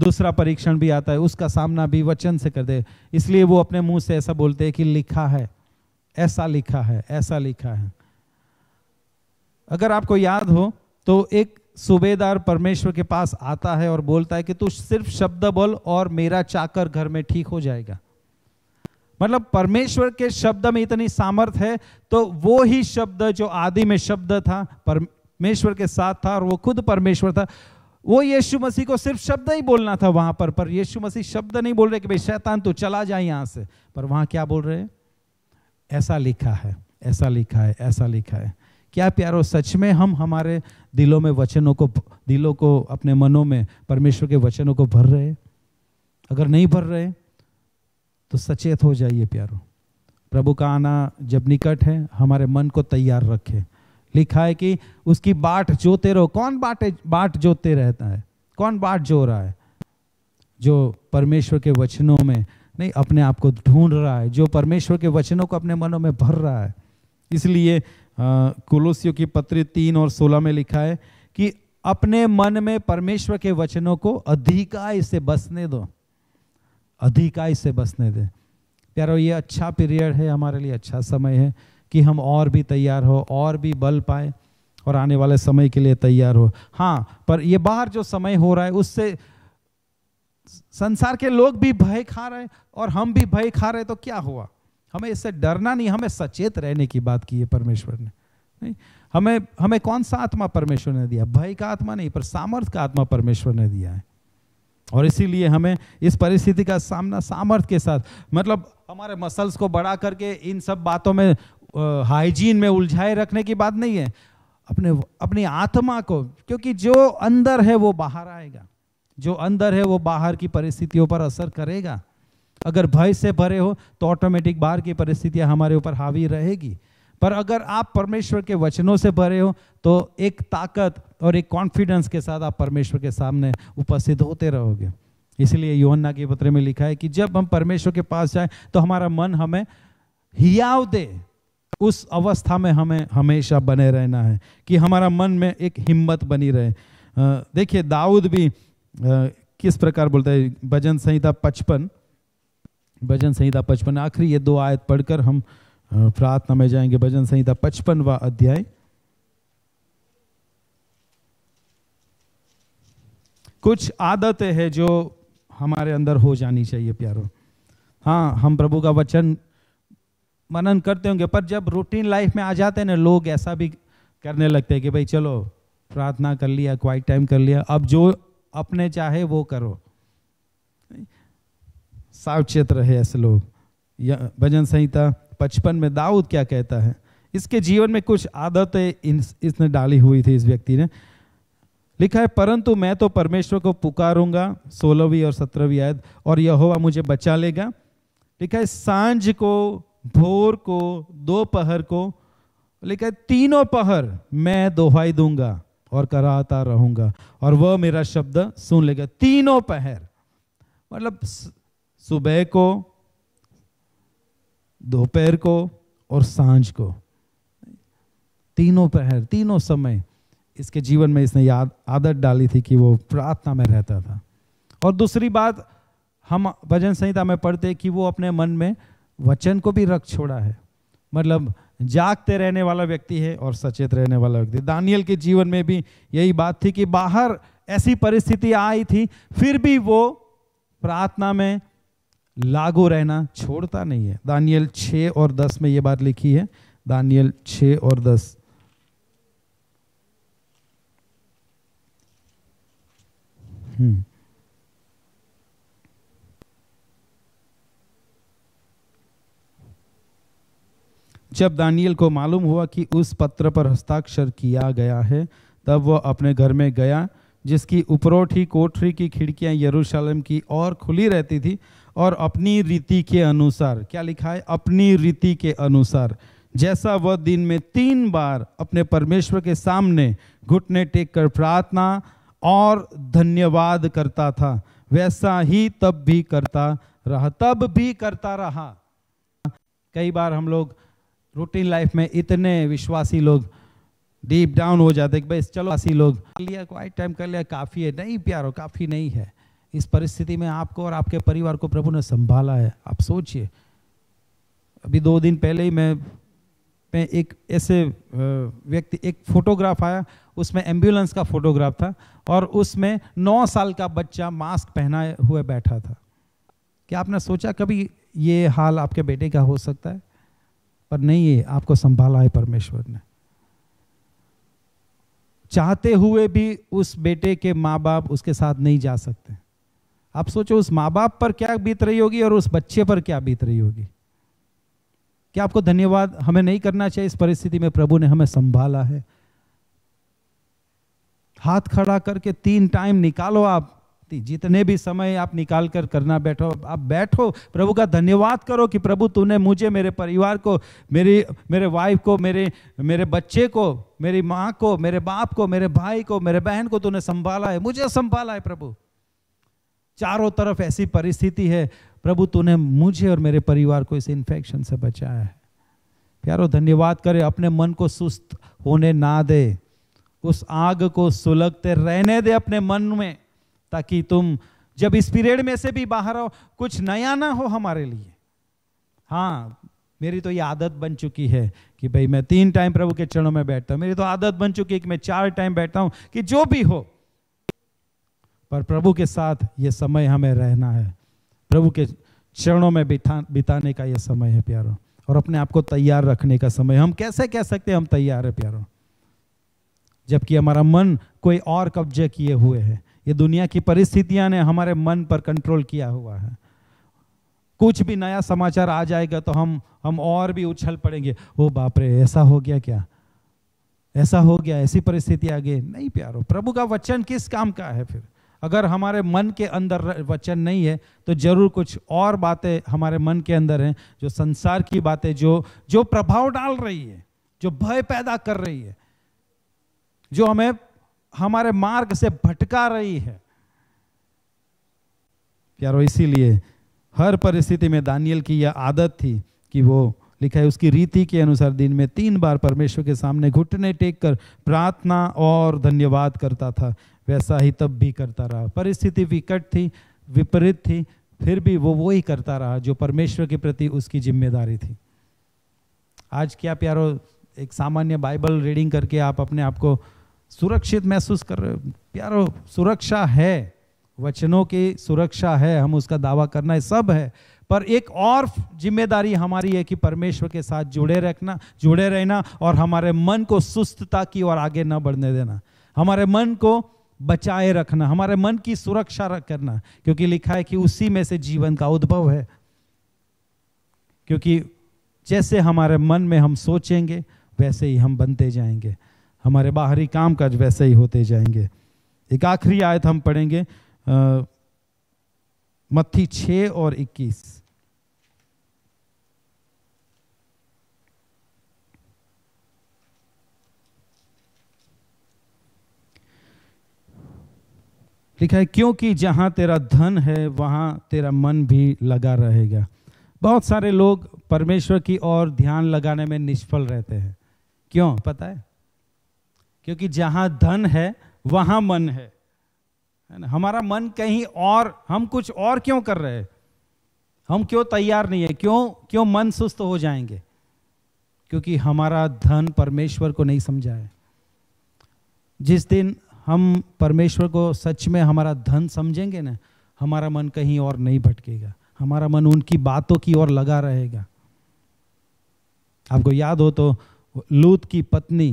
दूसरा परीक्षण भी आता है उसका सामना भी वचन से कर दे इसलिए वो अपने मुंह से ऐसा बोलते हैं कि लिखा है ऐसा लिखा है ऐसा लिखा है अगर आपको याद हो तो एक सूबेदार परमेश्वर के पास आता है और बोलता है कि तू सिर्फ शब्द बोल और मेरा चाकर घर में ठीक हो जाएगा मतलब परमेश्वर के शब्द में इतनी सामर्थ है तो वो ही शब्द जो आदि में शब्द था परमेश्वर के साथ था और वो खुद परमेश्वर था वो यीशु मसीह को सिर्फ शब्द ही बोलना था वहां पर पर यीशु मसीह शब्द नहीं बोल रहे कि भाई शैतान तू चला जाए यहां से पर वहां क्या बोल रहे हैं ऐसा लिखा है ऐसा लिखा है ऐसा लिखा है क्या प्यारो सच में हम हमारे दिलों में वचनों को दिलों को अपने मनों में परमेश्वर के वचनों को भर रहे अगर नहीं भर रहे तो सचेत हो जाइए प्यारो प्रभु का आना जब निकट है हमारे मन को तैयार रखें लिखा है कि उसकी बाट जोते रहो कौन बाटे बाट जोते रहता है कौन बाट जो रहा है जो परमेश्वर के वचनों में नहीं अपने आप को ढूंढ रहा है जो परमेश्वर के वचनों को अपने मनों में भर रहा है इसलिए कुलोसियों की पत्री तीन और सोलह में लिखा है कि अपने मन में परमेश्वर के वचनों को अधिकाय से बसने दो अधिकाय से बसने दे प्यारो ये अच्छा पीरियड है हमारे लिए अच्छा समय है कि हम और भी तैयार हो और भी बल पाए और आने वाले समय के लिए तैयार हो हाँ पर ये बाहर जो समय हो रहा है उससे संसार के लोग भी भय खा रहे हैं और हम भी भय खा रहे तो क्या हुआ हमें इससे डरना नहीं हमें सचेत रहने की बात की है परमेश्वर ने नहीं हमें हमें कौन सा आत्मा परमेश्वर ने दिया भय का आत्मा नहीं पर सामर्थ का आत्मा परमेश्वर ने दिया है और इसीलिए हमें इस परिस्थिति का सामना सामर्थ के साथ मतलब हमारे मसल्स को बढ़ा करके इन सब बातों में हाइजीन में उलझाए रखने की बात नहीं है अपने अपनी आत्मा को क्योंकि जो अंदर है वो बाहर आएगा जो अंदर है वो बाहर की परिस्थितियों पर असर करेगा अगर भय से भरे हो तो ऑटोमेटिक बाहर की परिस्थितियाँ हमारे ऊपर हावी रहेगी पर अगर आप परमेश्वर के वचनों से भरे हो तो एक ताकत और एक कॉन्फिडेंस के साथ आप परमेश्वर के सामने उपस्थित होते रहोगे इसलिए योहन्ना के पत्र में लिखा है कि जब हम परमेश्वर के पास जाए तो हमारा मन हमें हियाव दे उस अवस्था में हमें हमेशा बने रहना है कि हमारा मन में एक हिम्मत बनी रहे देखिए दाऊद भी आ, किस प्रकार बोलता है भजन संहिता पचपन भजन संहिता पचपन आखिरी ये दो आयत पढ़कर हम प्रार्थना में जाएंगे भजन संहिता पचपन व अध्याय कुछ आदतें हैं जो हमारे अंदर हो जानी चाहिए प्यारों हाँ हम प्रभु का वचन मनन करते होंगे पर जब रूटीन लाइफ में आ जाते हैं ना लोग ऐसा भी करने लगते हैं कि भाई चलो प्रार्थना कर लिया क्वाइट टाइम कर लिया अब जो अपने चाहे वो करो सावचेत रहे ऐसे लोग भजन संहिता पचपन में दाऊद क्या कहता है इसके जीवन में कुछ आदतें इस, इसने डाली हुई थी इस व्यक्ति ने लिखा है परंतु मैं तो परमेश्वर को पुकारूंगा सोलहवीं और सत्रहवीं आयत और यहोवा मुझे बचा लेगा लिखा है सांझ को भोर को दोपहर को लेकर तीनों पहर मैं दोहाई दूंगा और कराता रहूंगा और वह मेरा शब्द सुन लेगा तीनों पहर मतलब सुबह को दोपहर को और सांझ को तीनों पहर तीनों समय इसके जीवन में इसने याद आदत डाली थी कि वो प्रार्थना में रहता था और दूसरी बात हम भजन संहिता में पढ़ते कि वो अपने मन में वचन को भी रख छोड़ा है मतलब जागते रहने वाला व्यक्ति है और सचेत रहने वाला व्यक्ति दानियल के जीवन में भी यही बात थी कि बाहर ऐसी परिस्थिति आई थी फिर भी वो प्रार्थना में लागू रहना छोड़ता नहीं है दानियल छ और दस में ये बात लिखी है दानियल छ और दस हम्म जब दानियल को मालूम हुआ कि उस पत्र पर हस्ताक्षर किया गया है तब वह अपने घर में गया जिसकी उपरोठी कोठरी की खिड़कियां यरूशलेम की और खुली रहती थी और अपनी रीति के अनुसार क्या लिखा है अपनी रीति के अनुसार जैसा वह दिन में तीन बार अपने परमेश्वर के सामने घुटने टेक कर प्रार्थना और धन्यवाद करता था वैसा ही तब भी करता रहा तब भी करता रहा कई बार हम लोग रूटीन लाइफ में इतने विश्वासी लोग डीप डाउन हो जाते कि भाई चलो ऐसी लोग लिया क्वाइट टाइम कर लिया काफ़ी है नहीं प्यारो काफ़ी नहीं है इस परिस्थिति में आपको और आपके परिवार को प्रभु ने संभाला है आप सोचिए अभी दो दिन पहले ही मैं मैं एक ऐसे व्यक्ति एक फोटोग्राफ आया उसमें एम्बुलेंस का फोटोग्राफ था और उसमें नौ साल का बच्चा मास्क पहनाए हुए बैठा था क्या आपने सोचा कभी ये हाल आपके बेटे का हो सकता है पर नहीं है आपको संभाला है परमेश्वर ने चाहते हुए भी उस बेटे के माँ बाप उसके साथ नहीं जा सकते आप सोचो उस माँ बाप पर क्या बीत रही होगी और उस बच्चे पर क्या बीत रही होगी क्या आपको धन्यवाद हमें नहीं करना चाहिए इस परिस्थिति में प्रभु ने हमें संभाला है हाथ खड़ा करके तीन टाइम निकालो आप शक्ति जितने भी समय आप निकाल कर करना बैठो आप बैठो प्रभु का धन्यवाद करो कि प्रभु तूने मुझे मेरे परिवार को मेरी मेरे वाइफ को मेरे मेरे बच्चे को मेरी माँ को मेरे बाप को मेरे भाई को मेरे बहन को तूने संभाला है मुझे संभाला है प्रभु चारों तरफ ऐसी परिस्थिति है प्रभु तूने मुझे और मेरे परिवार को इस इन्फेक्शन से बचाया है प्यारो धन्यवाद करे अपने मन को सुस्त होने ना दे उस आग को सुलगते रहने दे अपने मन में ताकि तुम जब इस पीरियड में से भी बाहर आओ कुछ नया ना हो हमारे लिए हाँ मेरी तो ये आदत बन चुकी है कि भाई मैं तीन टाइम प्रभु के चरणों में बैठता हूं मेरी तो आदत बन चुकी है कि मैं चार टाइम बैठता हूं कि जो भी हो पर प्रभु के साथ ये समय हमें रहना है प्रभु के चरणों में बिठा बिताने का ये समय है प्यारो और अपने आप को तैयार रखने का समय हम कैसे कह सकते हैं हम तैयार है प्यारो जबकि हमारा मन कोई और कब्जे किए हुए है ये दुनिया की परिस्थितियां ने हमारे मन पर कंट्रोल किया हुआ है कुछ भी नया समाचार आ जाएगा तो हम हम और भी उछल पड़ेंगे ओ बाप रे ऐसा हो गया क्या ऐसा हो गया ऐसी परिस्थिति आ गई नहीं प्यारो प्रभु का वचन किस काम का है फिर अगर हमारे मन के अंदर वचन नहीं है तो जरूर कुछ और बातें हमारे मन के अंदर हैं जो संसार की बातें जो जो प्रभाव डाल रही है जो भय पैदा कर रही है जो हमें हमारे मार्ग से भटका रही है प्यारो इसीलिए हर परिस्थिति में दानियल की यह आदत थी कि वो लिखा है उसकी रीति के अनुसार दिन में तीन बार परमेश्वर के सामने घुटने टेक कर प्रार्थना और धन्यवाद करता था वैसा ही तब भी करता रहा परिस्थिति विकट थी विपरीत थी फिर भी वो वो ही करता रहा जो परमेश्वर के प्रति उसकी जिम्मेदारी थी आज क्या प्यारो एक सामान्य बाइबल रीडिंग करके आप अपने आप को सुरक्षित महसूस कर रहे हो प्यारो सुरक्षा है वचनों की सुरक्षा है हम उसका दावा करना है सब है पर एक और जिम्मेदारी हमारी है कि परमेश्वर के साथ जुड़े रखना जुड़े रहना और हमारे मन को सुस्तता की ओर आगे न बढ़ने देना हमारे मन को बचाए रखना हमारे मन की सुरक्षा करना क्योंकि लिखा है कि उसी में से जीवन का उद्भव है क्योंकि जैसे हमारे मन में हम सोचेंगे वैसे ही हम बनते जाएंगे हमारे बाहरी काम काज वैसे ही होते जाएंगे एक आखिरी आयत हम पढ़ेंगे मत्थी छ और इक्कीस लिखा है क्योंकि जहां तेरा धन है वहां तेरा मन भी लगा रहेगा बहुत सारे लोग परमेश्वर की ओर ध्यान लगाने में निष्फल रहते हैं क्यों पता है क्योंकि जहां धन है वहां मन है हमारा मन कहीं और हम कुछ और क्यों कर रहे हैं हम क्यों तैयार नहीं है क्यों क्यों मन सुस्त हो जाएंगे क्योंकि हमारा धन परमेश्वर को नहीं समझा है जिस दिन हम परमेश्वर को सच में हमारा धन समझेंगे ना हमारा मन कहीं और नहीं भटकेगा हमारा मन उनकी बातों की ओर लगा रहेगा आपको याद हो तो लूत की पत्नी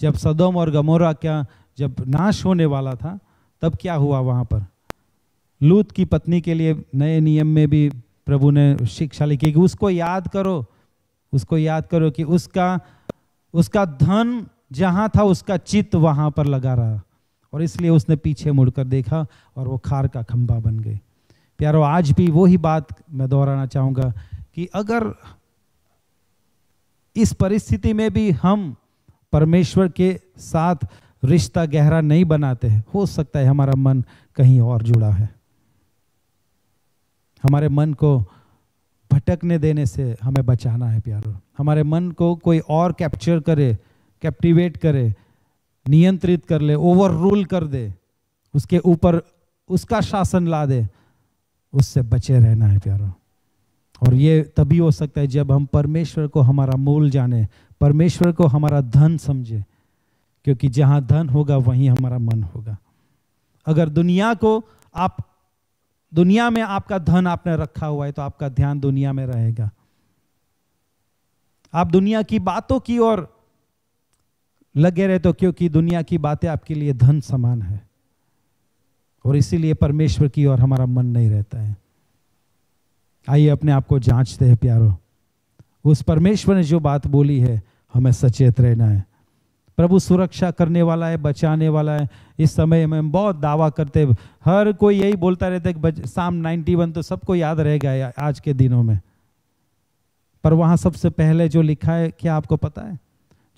जब सदोम और गमोरा क्या जब नाश होने वाला था तब क्या हुआ वहाँ पर लूत की पत्नी के लिए नए नियम में भी प्रभु ने शिक्षा लिखी कि उसको याद करो उसको याद करो कि उसका उसका धन जहाँ था उसका चित्त वहाँ पर लगा रहा और इसलिए उसने पीछे मुड़कर देखा और वो खार का खंभा बन गए प्यारो आज भी वही बात मैं दोहराना चाहूँगा कि अगर इस परिस्थिति में भी हम परमेश्वर के साथ रिश्ता गहरा नहीं बनाते हैं हो सकता है हमारा मन कहीं और जुड़ा है हमारे मन को भटकने देने से हमें बचाना है प्यारो हमारे मन को कोई और कैप्चर करे कैप्टिवेट करे नियंत्रित कर ले ओवर रूल कर दे उसके ऊपर उसका शासन ला दे उससे बचे रहना है प्यारो और ये तभी हो सकता है जब हम परमेश्वर को हमारा मूल जाने परमेश्वर को हमारा धन समझे क्योंकि जहां धन होगा वहीं हमारा मन होगा अगर दुनिया को आप दुनिया में आपका धन आपने रखा हुआ है तो आपका ध्यान दुनिया में रहेगा आप दुनिया की बातों की ओर लगे रहे तो क्योंकि दुनिया की बातें आपके लिए धन समान है और इसीलिए परमेश्वर की ओर हमारा मन नहीं रहता है आइए अपने आप को जांचते हैं प्यारों उस परमेश्वर ने जो बात बोली है हमें सचेत रहना है प्रभु सुरक्षा करने वाला है बचाने वाला है इस समय में हम बहुत दावा करते हर कोई यही बोलता रहता है कि साम वन तो सबको याद रह गया आज के दिनों में पर वहाँ सबसे पहले जो लिखा है क्या आपको पता है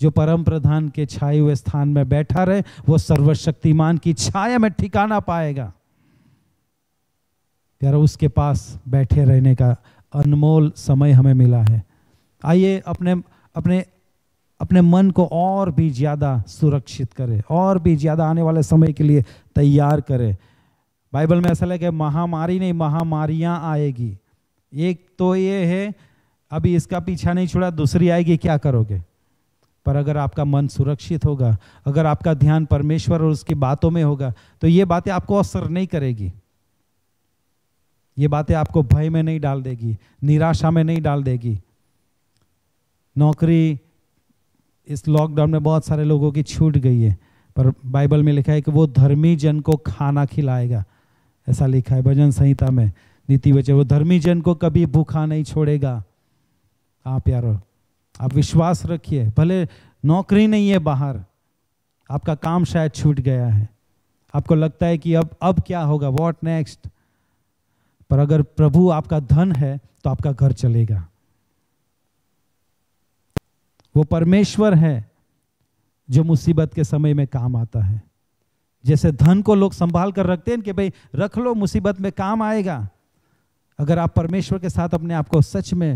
जो परम प्रधान के छाए हुए स्थान में बैठा रहे वो सर्वशक्तिमान की छाया में ठिकाना पाएगा यार उसके पास बैठे रहने का अनमोल समय हमें मिला है आइए अपने अपने अपने मन को और भी ज़्यादा सुरक्षित करें और भी ज़्यादा आने वाले समय के लिए तैयार करें बाइबल में ऐसा लगे महामारी नहीं महामारियाँ आएगी एक तो ये है अभी इसका पीछा नहीं छोड़ा दूसरी आएगी क्या करोगे पर अगर आपका मन सुरक्षित होगा अगर आपका ध्यान परमेश्वर और उसकी बातों में होगा तो ये बातें आपको असर नहीं करेगी ये बातें आपको भय में नहीं डाल देगी निराशा में नहीं डाल देगी नौकरी इस लॉकडाउन में बहुत सारे लोगों की छूट गई है पर बाइबल में लिखा है कि वो धर्मी जन को खाना खिलाएगा ऐसा लिखा है भजन संहिता में नीति वचन वो धर्मी जन को कभी भूखा नहीं छोड़ेगा आप यार आप विश्वास रखिए भले नौकरी नहीं है बाहर आपका काम शायद छूट गया है आपको लगता है कि अब अब क्या होगा वॉट नेक्स्ट पर अगर प्रभु आपका धन है तो आपका घर चलेगा वो परमेश्वर है जो मुसीबत के समय में काम आता है जैसे धन को लोग संभाल कर रखते हैं कि भाई रख लो मुसीबत में काम आएगा अगर आप परमेश्वर के साथ अपने आप को सच में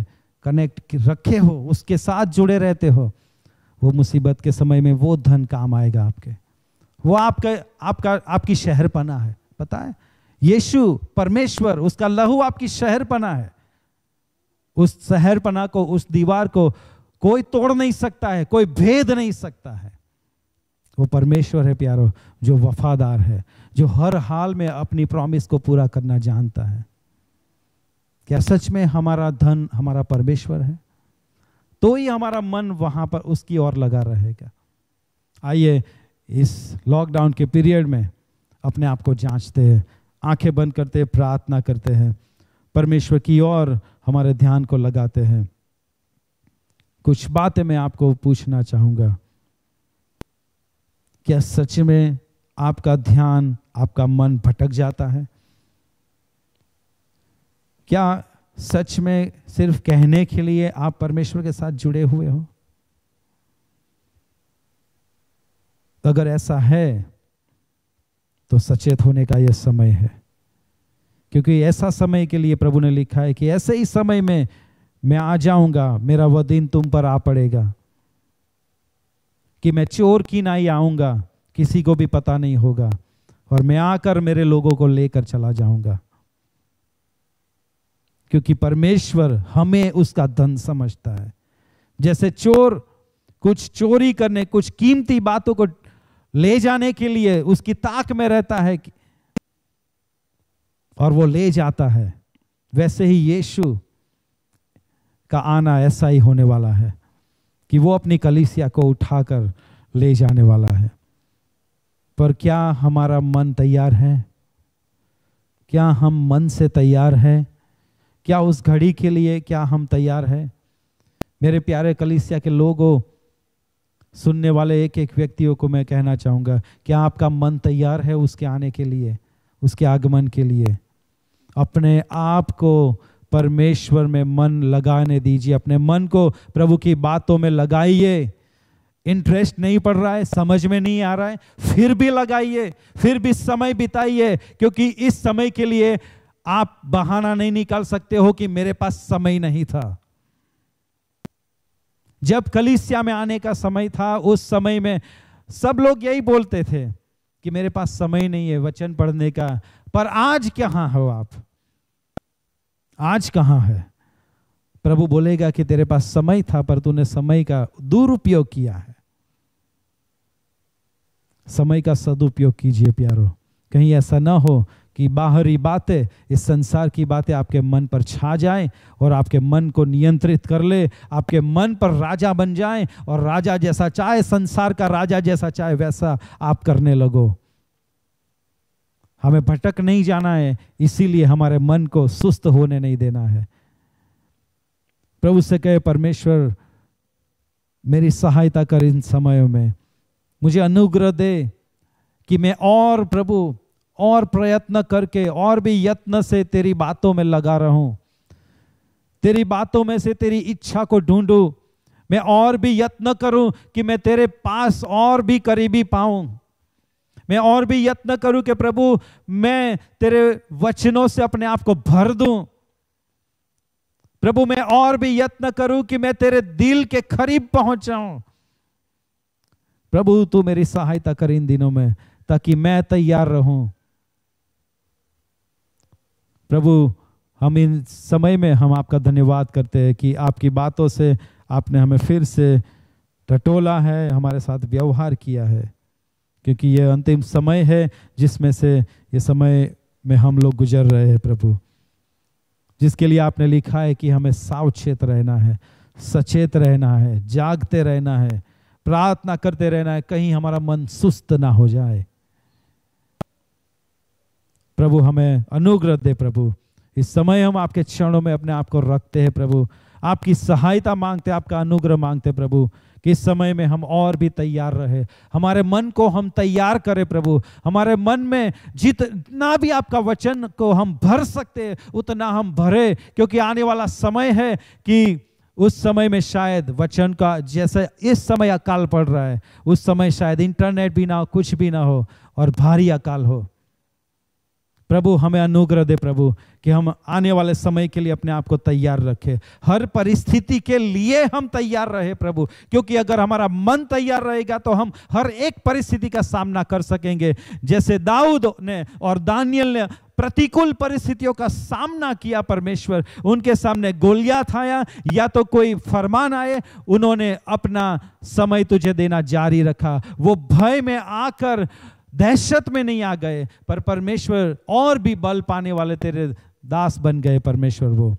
कनेक्ट रखे हो उसके साथ जुड़े रहते हो वो मुसीबत के समय में वो धन काम आएगा आपके वो आपके आपका आपकी शहर पना है पता है यीशु परमेश्वर उसका लहू आपकी शहर पना है उस शहर पना को उस दीवार को कोई तोड़ नहीं सकता है कोई भेद नहीं सकता है वो परमेश्वर है प्यारो जो वफादार है जो हर हाल में अपनी प्रॉमिस को पूरा करना जानता है क्या सच में हमारा धन हमारा परमेश्वर है तो ही हमारा मन वहां पर उसकी ओर लगा रहेगा आइए इस लॉकडाउन के पीरियड में अपने आप को जांचते हैं आंखें बंद करते हैं प्रार्थना करते हैं परमेश्वर की ओर हमारे ध्यान को लगाते हैं कुछ बातें मैं आपको पूछना चाहूंगा क्या सच में आपका ध्यान आपका मन भटक जाता है क्या सच में सिर्फ कहने के लिए आप परमेश्वर के साथ जुड़े हुए हो अगर ऐसा है तो सचेत होने का यह समय है क्योंकि ऐसा समय के लिए प्रभु ने लिखा है कि ऐसे ही समय में मैं आ जाऊंगा मेरा वह दिन तुम पर आ पड़ेगा कि मैं चोर की नाई आऊंगा किसी को भी पता नहीं होगा और मैं आकर मेरे लोगों को लेकर चला जाऊंगा क्योंकि परमेश्वर हमें उसका धन समझता है जैसे चोर कुछ चोरी करने कुछ कीमती बातों को ले जाने के लिए उसकी ताक में रहता है और वो ले जाता है वैसे ही यीशु का आना ऐसा ही होने वाला है कि वो अपनी कलिसिया को उठाकर ले जाने वाला है पर क्या हमारा मन तैयार है क्या हम मन से तैयार हैं क्या उस घड़ी के लिए क्या हम तैयार हैं मेरे प्यारे कलिसिया के लोगों सुनने वाले एक एक व्यक्तियों को मैं कहना चाहूँगा क्या आपका मन तैयार है उसके आने के लिए उसके आगमन के लिए अपने आप को परमेश्वर में मन लगाने दीजिए अपने मन को प्रभु की बातों में लगाइए इंटरेस्ट नहीं पड़ रहा है समझ में नहीं आ रहा है फिर भी लगाइए फिर भी समय बिताइए क्योंकि इस समय के लिए आप बहाना नहीं निकाल सकते हो कि मेरे पास समय नहीं था जब कलिसिया में आने का समय था उस समय में सब लोग यही बोलते थे कि मेरे पास समय नहीं है वचन पढ़ने का पर आज क्या हाँ हो आप आज कहाँ है प्रभु बोलेगा कि तेरे पास समय था पर तूने समय का दुरुपयोग किया है समय का सदुपयोग कीजिए प्यारो कहीं ऐसा ना हो कि बाहरी बातें इस संसार की बातें आपके मन पर छा जाएं और आपके मन को नियंत्रित कर ले आपके मन पर राजा बन जाएं और राजा जैसा चाहे संसार का राजा जैसा चाहे वैसा आप करने लगो हमें भटक नहीं जाना है इसीलिए हमारे मन को सुस्त होने नहीं देना है प्रभु से कहे परमेश्वर मेरी सहायता कर इन समयों में मुझे अनुग्रह दे कि मैं और प्रभु और प्रयत्न करके और भी यत्न से तेरी बातों में लगा रहूं तेरी बातों में से तेरी इच्छा को ढूंढूं मैं और भी यत्न करूं कि मैं तेरे पास और भी करीबी पाऊं मैं और भी यत्न करूं कि प्रभु मैं तेरे वचनों से अपने आप को भर दूं प्रभु मैं और भी यत्न करूं कि मैं तेरे दिल के करीब पहुंच जाऊं प्रभु तू मेरी सहायता कर इन दिनों में ताकि मैं तैयार रहूं प्रभु हम इन समय में हम आपका धन्यवाद करते हैं कि आपकी बातों से आपने हमें फिर से टटोला है हमारे साथ व्यवहार किया है क्योंकि ये अंतिम समय है जिसमें से ये समय में हम लोग गुजर रहे हैं प्रभु जिसके लिए आपने लिखा है कि हमें सावचेत रहना है सचेत रहना है जागते रहना है प्रार्थना करते रहना है कहीं हमारा मन सुस्त ना हो जाए प्रभु हमें अनुग्रह दे प्रभु इस समय हम आपके क्षणों में अपने आप को रखते हैं प्रभु आपकी सहायता मांगते आपका अनुग्रह मांगते प्रभु कि इस समय में हम और भी तैयार रहे हमारे मन को हम तैयार करें प्रभु हमारे मन में जितना भी आपका वचन को हम भर सकते उतना हम भरे क्योंकि आने वाला समय है कि उस समय में शायद वचन का जैसे इस समय अकाल पड़ रहा है उस समय शायद इंटरनेट भी ना हो कुछ भी ना हो और भारी अकाल हो प्रभु हमें अनुग्रह दे प्रभु कि हम आने वाले समय के लिए अपने आप को तैयार रखें हर परिस्थिति के लिए हम तैयार रहे प्रभु क्योंकि अगर हमारा मन तैयार रहेगा तो हम हर एक परिस्थिति का सामना कर सकेंगे जैसे दाऊद ने और दानियल ने प्रतिकूल परिस्थितियों का सामना किया परमेश्वर उनके सामने गोलियात आया या तो कोई फरमान आए उन्होंने अपना समय तुझे देना जारी रखा वो भय में आकर दहशत में नहीं आ गए पर परमेश्वर और भी बल पाने वाले तेरे दास बन गए परमेश्वर वो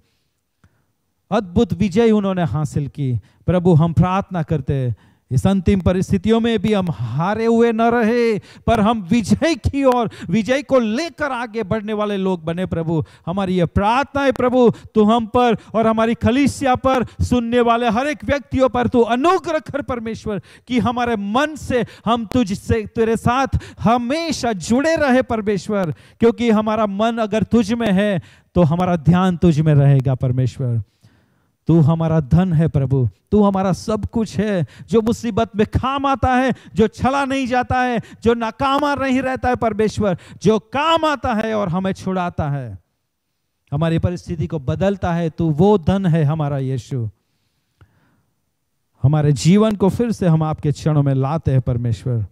अद्भुत विजय उन्होंने हासिल की प्रभु हम प्रार्थना करते हैं इस अंतिम परिस्थितियों में भी हम हारे हुए न रहे पर हम विजय की ओर विजय को लेकर आगे बढ़ने वाले लोग बने प्रभु हमारी यह प्रार्थना है प्रभु तू हम पर और हमारी खलिसिया पर सुनने वाले हर एक व्यक्तियों पर तू अनुग्रह कर परमेश्वर कि हमारे मन से हम तुझसे तेरे साथ हमेशा जुड़े रहे परमेश्वर क्योंकि हमारा मन अगर तुझ में है तो हमारा ध्यान तुझ में रहेगा परमेश्वर तू हमारा धन है प्रभु तू हमारा सब कुछ है जो मुसीबत में काम आता है जो छला नहीं जाता है जो नाकामा नहीं रहता है परमेश्वर जो काम आता है और हमें छुड़ाता है हमारी परिस्थिति को बदलता है तू वो धन है हमारा यीशु हमारे जीवन को फिर से हम आपके क्षणों में लाते हैं परमेश्वर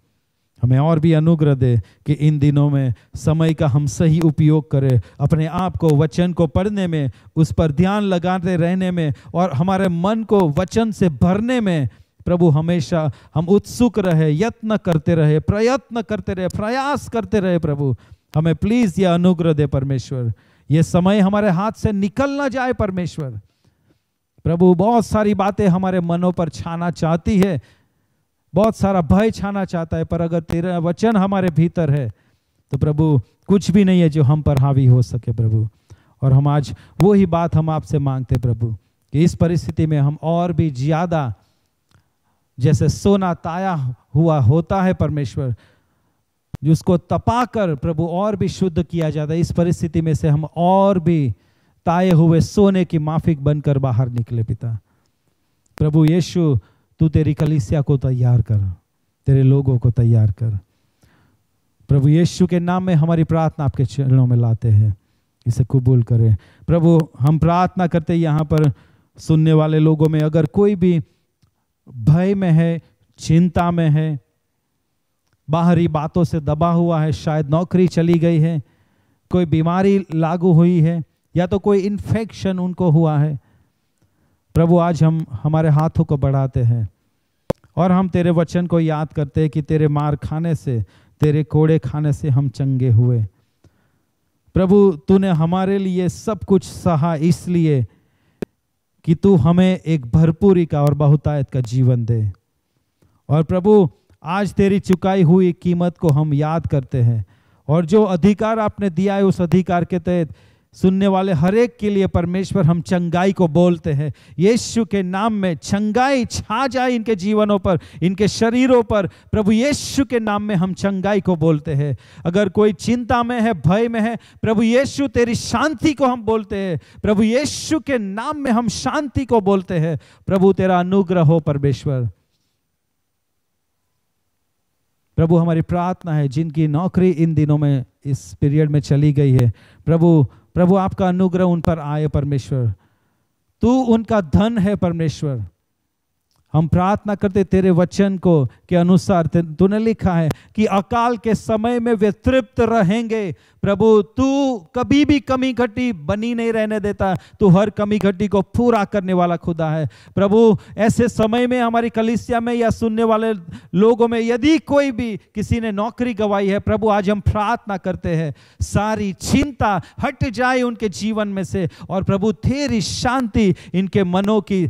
हमें और भी अनुग्रह दे कि इन दिनों में समय का हम सही उपयोग करें अपने आप को वचन को पढ़ने में उस पर ध्यान लगाते रहने में और हमारे मन को वचन से भरने में प्रभु हमेशा हम उत्सुक रहे यत्न करते रहे प्रयत्न करते रहे प्रयास करते रहे प्रभु हमें प्लीज़ यह अनुग्रह दे परमेश्वर ये समय हमारे हाथ से निकल ना जाए परमेश्वर प्रभु बहुत सारी बातें हमारे मनों पर छाना चाहती है बहुत सारा भय छाना चाहता है पर अगर तेरा वचन हमारे भीतर है तो प्रभु कुछ भी नहीं है जो हम पर हावी हो सके प्रभु और हम आज वो ही बात हम आपसे मांगते प्रभु कि इस परिस्थिति में हम और भी ज़्यादा जैसे सोना ताया हुआ होता है परमेश्वर जिसको तपाकर प्रभु और भी शुद्ध किया जाता है इस परिस्थिति में से हम और भी ताए हुए सोने की माफिक बनकर बाहर निकले पिता प्रभु यीशु तू तेरी कलिसिया को तैयार कर तेरे लोगों को तैयार कर प्रभु यीशु के नाम में हमारी प्रार्थना आपके चरणों में लाते हैं इसे कबूल करें प्रभु हम प्रार्थना करते यहाँ पर सुनने वाले लोगों में अगर कोई भी भय में है चिंता में है बाहरी बातों से दबा हुआ है शायद नौकरी चली गई है कोई बीमारी लागू हुई है या तो कोई इन्फेक्शन उनको हुआ है प्रभु आज हम हमारे हाथों को बढ़ाते हैं और हम तेरे वचन को याद करते हैं कि तेरे मार खाने से तेरे कोड़े खाने से हम चंगे हुए प्रभु तूने हमारे लिए सब कुछ सहा इसलिए कि तू हमें एक भरपूरी का और बहुतायत का जीवन दे और प्रभु आज तेरी चुकाई हुई कीमत को हम याद करते हैं और जो अधिकार आपने दिया है उस अधिकार के तहत सुनने वाले हर एक के लिए परमेश्वर हम चंगाई को बोलते हैं यीशु के नाम में चंगाई छा जाए इनके जीवनों पर इनके शरीरों पर प्रभु यीशु के नाम में हम चंगाई को बोलते हैं अगर कोई चिंता में है भय में है प्रभु यीशु तेरी शांति को हम बोलते हैं प्रभु यीशु के नाम में हम शांति को बोलते हैं प्रभु तेरा अनुग्रह हो परमेश्वर प्रभु हमारी प्रार्थना है जिनकी नौकरी इन दिनों में इस पीरियड में चली गई है प्रभु प्रभु आपका अनुग्रह उन पर आए परमेश्वर तू उनका धन है परमेश्वर हम प्रार्थना करते तेरे वचन को के अनुसार तूने लिखा है कि अकाल के समय में वे तृप्त रहेंगे प्रभु तू कभी भी कमी घटी बनी नहीं रहने देता तू हर कमी घटी को पूरा करने वाला खुदा है प्रभु ऐसे समय में हमारी कलिसिया में या सुनने वाले लोगों में यदि कोई भी किसी ने नौकरी गवाई है प्रभु आज हम प्रार्थना करते हैं सारी चिंता हट जाए उनके जीवन में से और प्रभु तेरी शांति इनके मनों की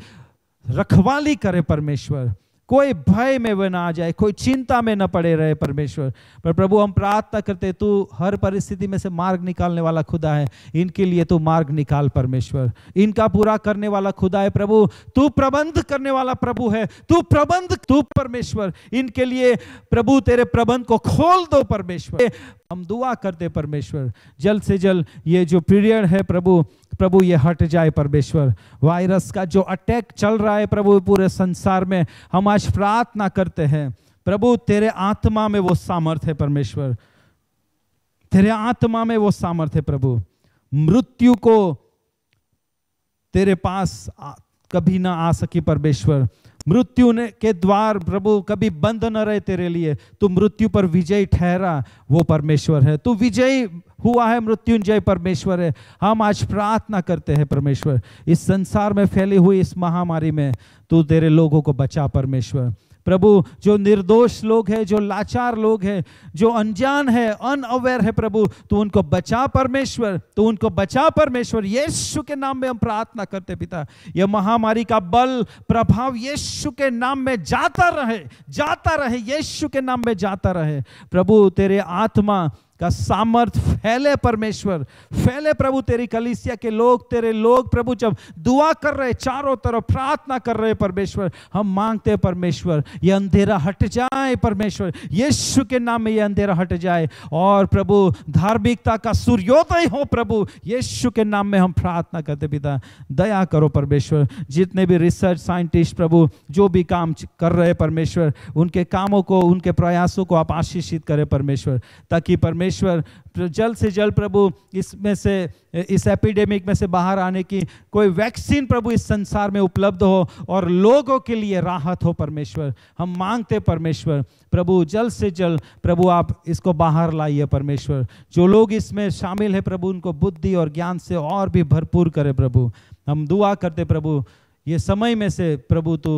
रखवाली करे परमेश्वर कोई भय में वह ना आ जाए कोई चिंता में न पड़े रहे परमेश्वर पर प्रभु हम प्रार्थना करते तू हर परिस्थिति में से मार्ग निकालने वाला खुदा है इनके लिए तू मार्ग निकाल परमेश्वर इनका पूरा करने वाला खुदा है प्रभु तू प्रबंध करने वाला प्रभु है तू प्रबंध तू परमेश्वर इनके लिए प्रभु तेरे प्रबंध को खोल दो परमेश्वर हम दुआ करते परमेश्वर जल्द से जल्द ये जो पीरियड है प्रभु प्रभु ये हट जाए परमेश्वर वायरस का जो अटैक चल रहा है प्रभु पूरे संसार में हम आज प्रार्थना करते हैं प्रभु तेरे आत्मा में वो सामर्थ्य है परमेश्वर तेरे आत्मा में वो सामर्थ्य है प्रभु मृत्यु को तेरे पास कभी ना आ सके परमेश्वर मृत्यु ने के द्वार प्रभु कभी बंद न रहे तेरे लिए तू मृत्यु पर विजयी ठहरा वो परमेश्वर है तू विजयी हुआ है मृत्युंजय परमेश्वर है हम आज प्रार्थना करते हैं परमेश्वर इस संसार में फैली हुई इस महामारी में तू तेरे लोगों को बचा परमेश्वर प्रभु जो निर्दोष लोग हैं जो लाचार लोग हैं जो अनजान है अनअवेयर है प्रभु तो उनको बचा परमेश्वर तू उनको बचा परमेश्वर यीशु के नाम में हम प्रार्थना करते पिता यह महामारी का बल प्रभाव यीशु के नाम में जाता रहे जाता रहे यीशु के नाम में जाता रहे प्रभु तेरे आत्मा का सामर्थ फैले परमेश्वर फैले प्रभु तेरी कलिसिया के लोग तेरे लोग प्रभु जब दुआ कर रहे चारों तरफ प्रार्थना कर रहे परमेश्वर हम मांगते हैं परमेश्वर ये अंधेरा हट जाए परमेश्वर यीशु के नाम में ये अंधेरा हट जाए और प्रभु धार्मिकता का सूर्योदय हो प्रभु यीशु के नाम में हम प्रार्थना करते पिता दया करो परमेश्वर जितने भी रिसर्च साइंटिस्ट प्रभु जो भी काम कर रहे परमेश्वर उनके कामों को उनके प्रयासों को आप आशीषित करें परमेश्वर ताकि परमेश्वर परमेश्वर जल्द से जल्द प्रभु इसमें से इस एपिडेमिक में से बाहर आने की कोई वैक्सीन प्रभु इस संसार में उपलब्ध हो और लोगों के लिए राहत हो परमेश्वर हम मांगते परमेश्वर प्रभु जल्द से जल्द प्रभु आप इसको बाहर लाइए परमेश्वर जो लोग इसमें शामिल है प्रभु उनको बुद्धि और ज्ञान से और भी भरपूर करे प्रभु हम दुआ करते प्रभु ये समय में से प्रभु तू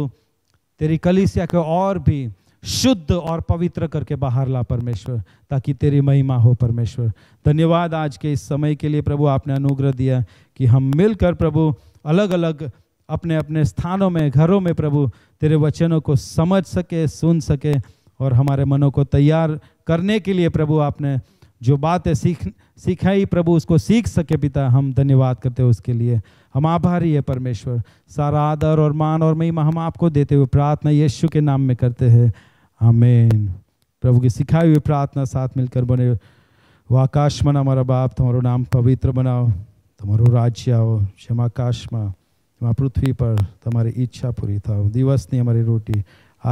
तेरी कलिसिया के और भी शुद्ध और पवित्र करके बाहर ला परमेश्वर ताकि तेरी महिमा हो परमेश्वर धन्यवाद आज के इस समय के लिए प्रभु आपने अनुग्रह दिया कि हम मिलकर प्रभु अलग अलग अपने अपने स्थानों में घरों में प्रभु तेरे वचनों को समझ सके सुन सके और हमारे मनों को तैयार करने के लिए प्रभु आपने जो बातें सीख सिखाई प्रभु उसको सीख सके पिता हम धन्यवाद करते हैं उसके लिए हम आभारी है परमेश्वर सारा आदर और मान और महिमा हम आपको देते हुए प्रार्थना यीशु के नाम में करते हैं આમેન પ્રભુ કે શીખાયું એ પ્રાર્થના સાથ મિલકર બને આકાશમાં અમારા બાપ તમારું નામ પવિત્ર બનાવો તમારું રાજ્ય આવો જેમ આકાશમાં એમાં પૃથ્વી પર તમારી ઈચ્છા પૂરી થાવ દિવસની અમારી રોટી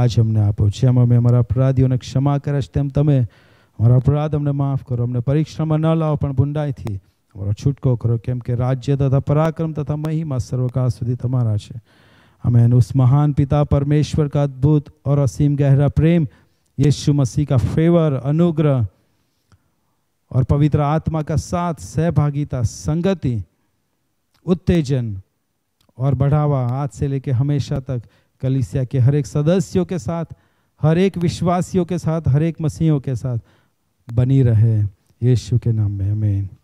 આજ અમને આપો જેમ અમે અમારા અપરાધીઓને ક્ષમા કરે તેમ તમે અમારા અપરાધ અમને માફ કરો અમને પરીક્ષામાં ન લાવો પણ ભૂંડાઈથી અમારો છૂટકો કરો કેમ કે રાજ્ય તથા પરાક્રમ તથા મહિમા સર્વકાળ સુધી તમારા છે हमें उस महान पिता परमेश्वर का अद्भुत और असीम गहरा प्रेम यीशु मसीह का फेवर अनुग्रह और पवित्र आत्मा का साथ सहभागिता संगति उत्तेजन और बढ़ावा आज से लेकर हमेशा तक कलिसिया के हर एक सदस्यों के साथ हर एक विश्वासियों के साथ हर एक मसीहों के साथ बनी रहे यीशु के नाम में अमेन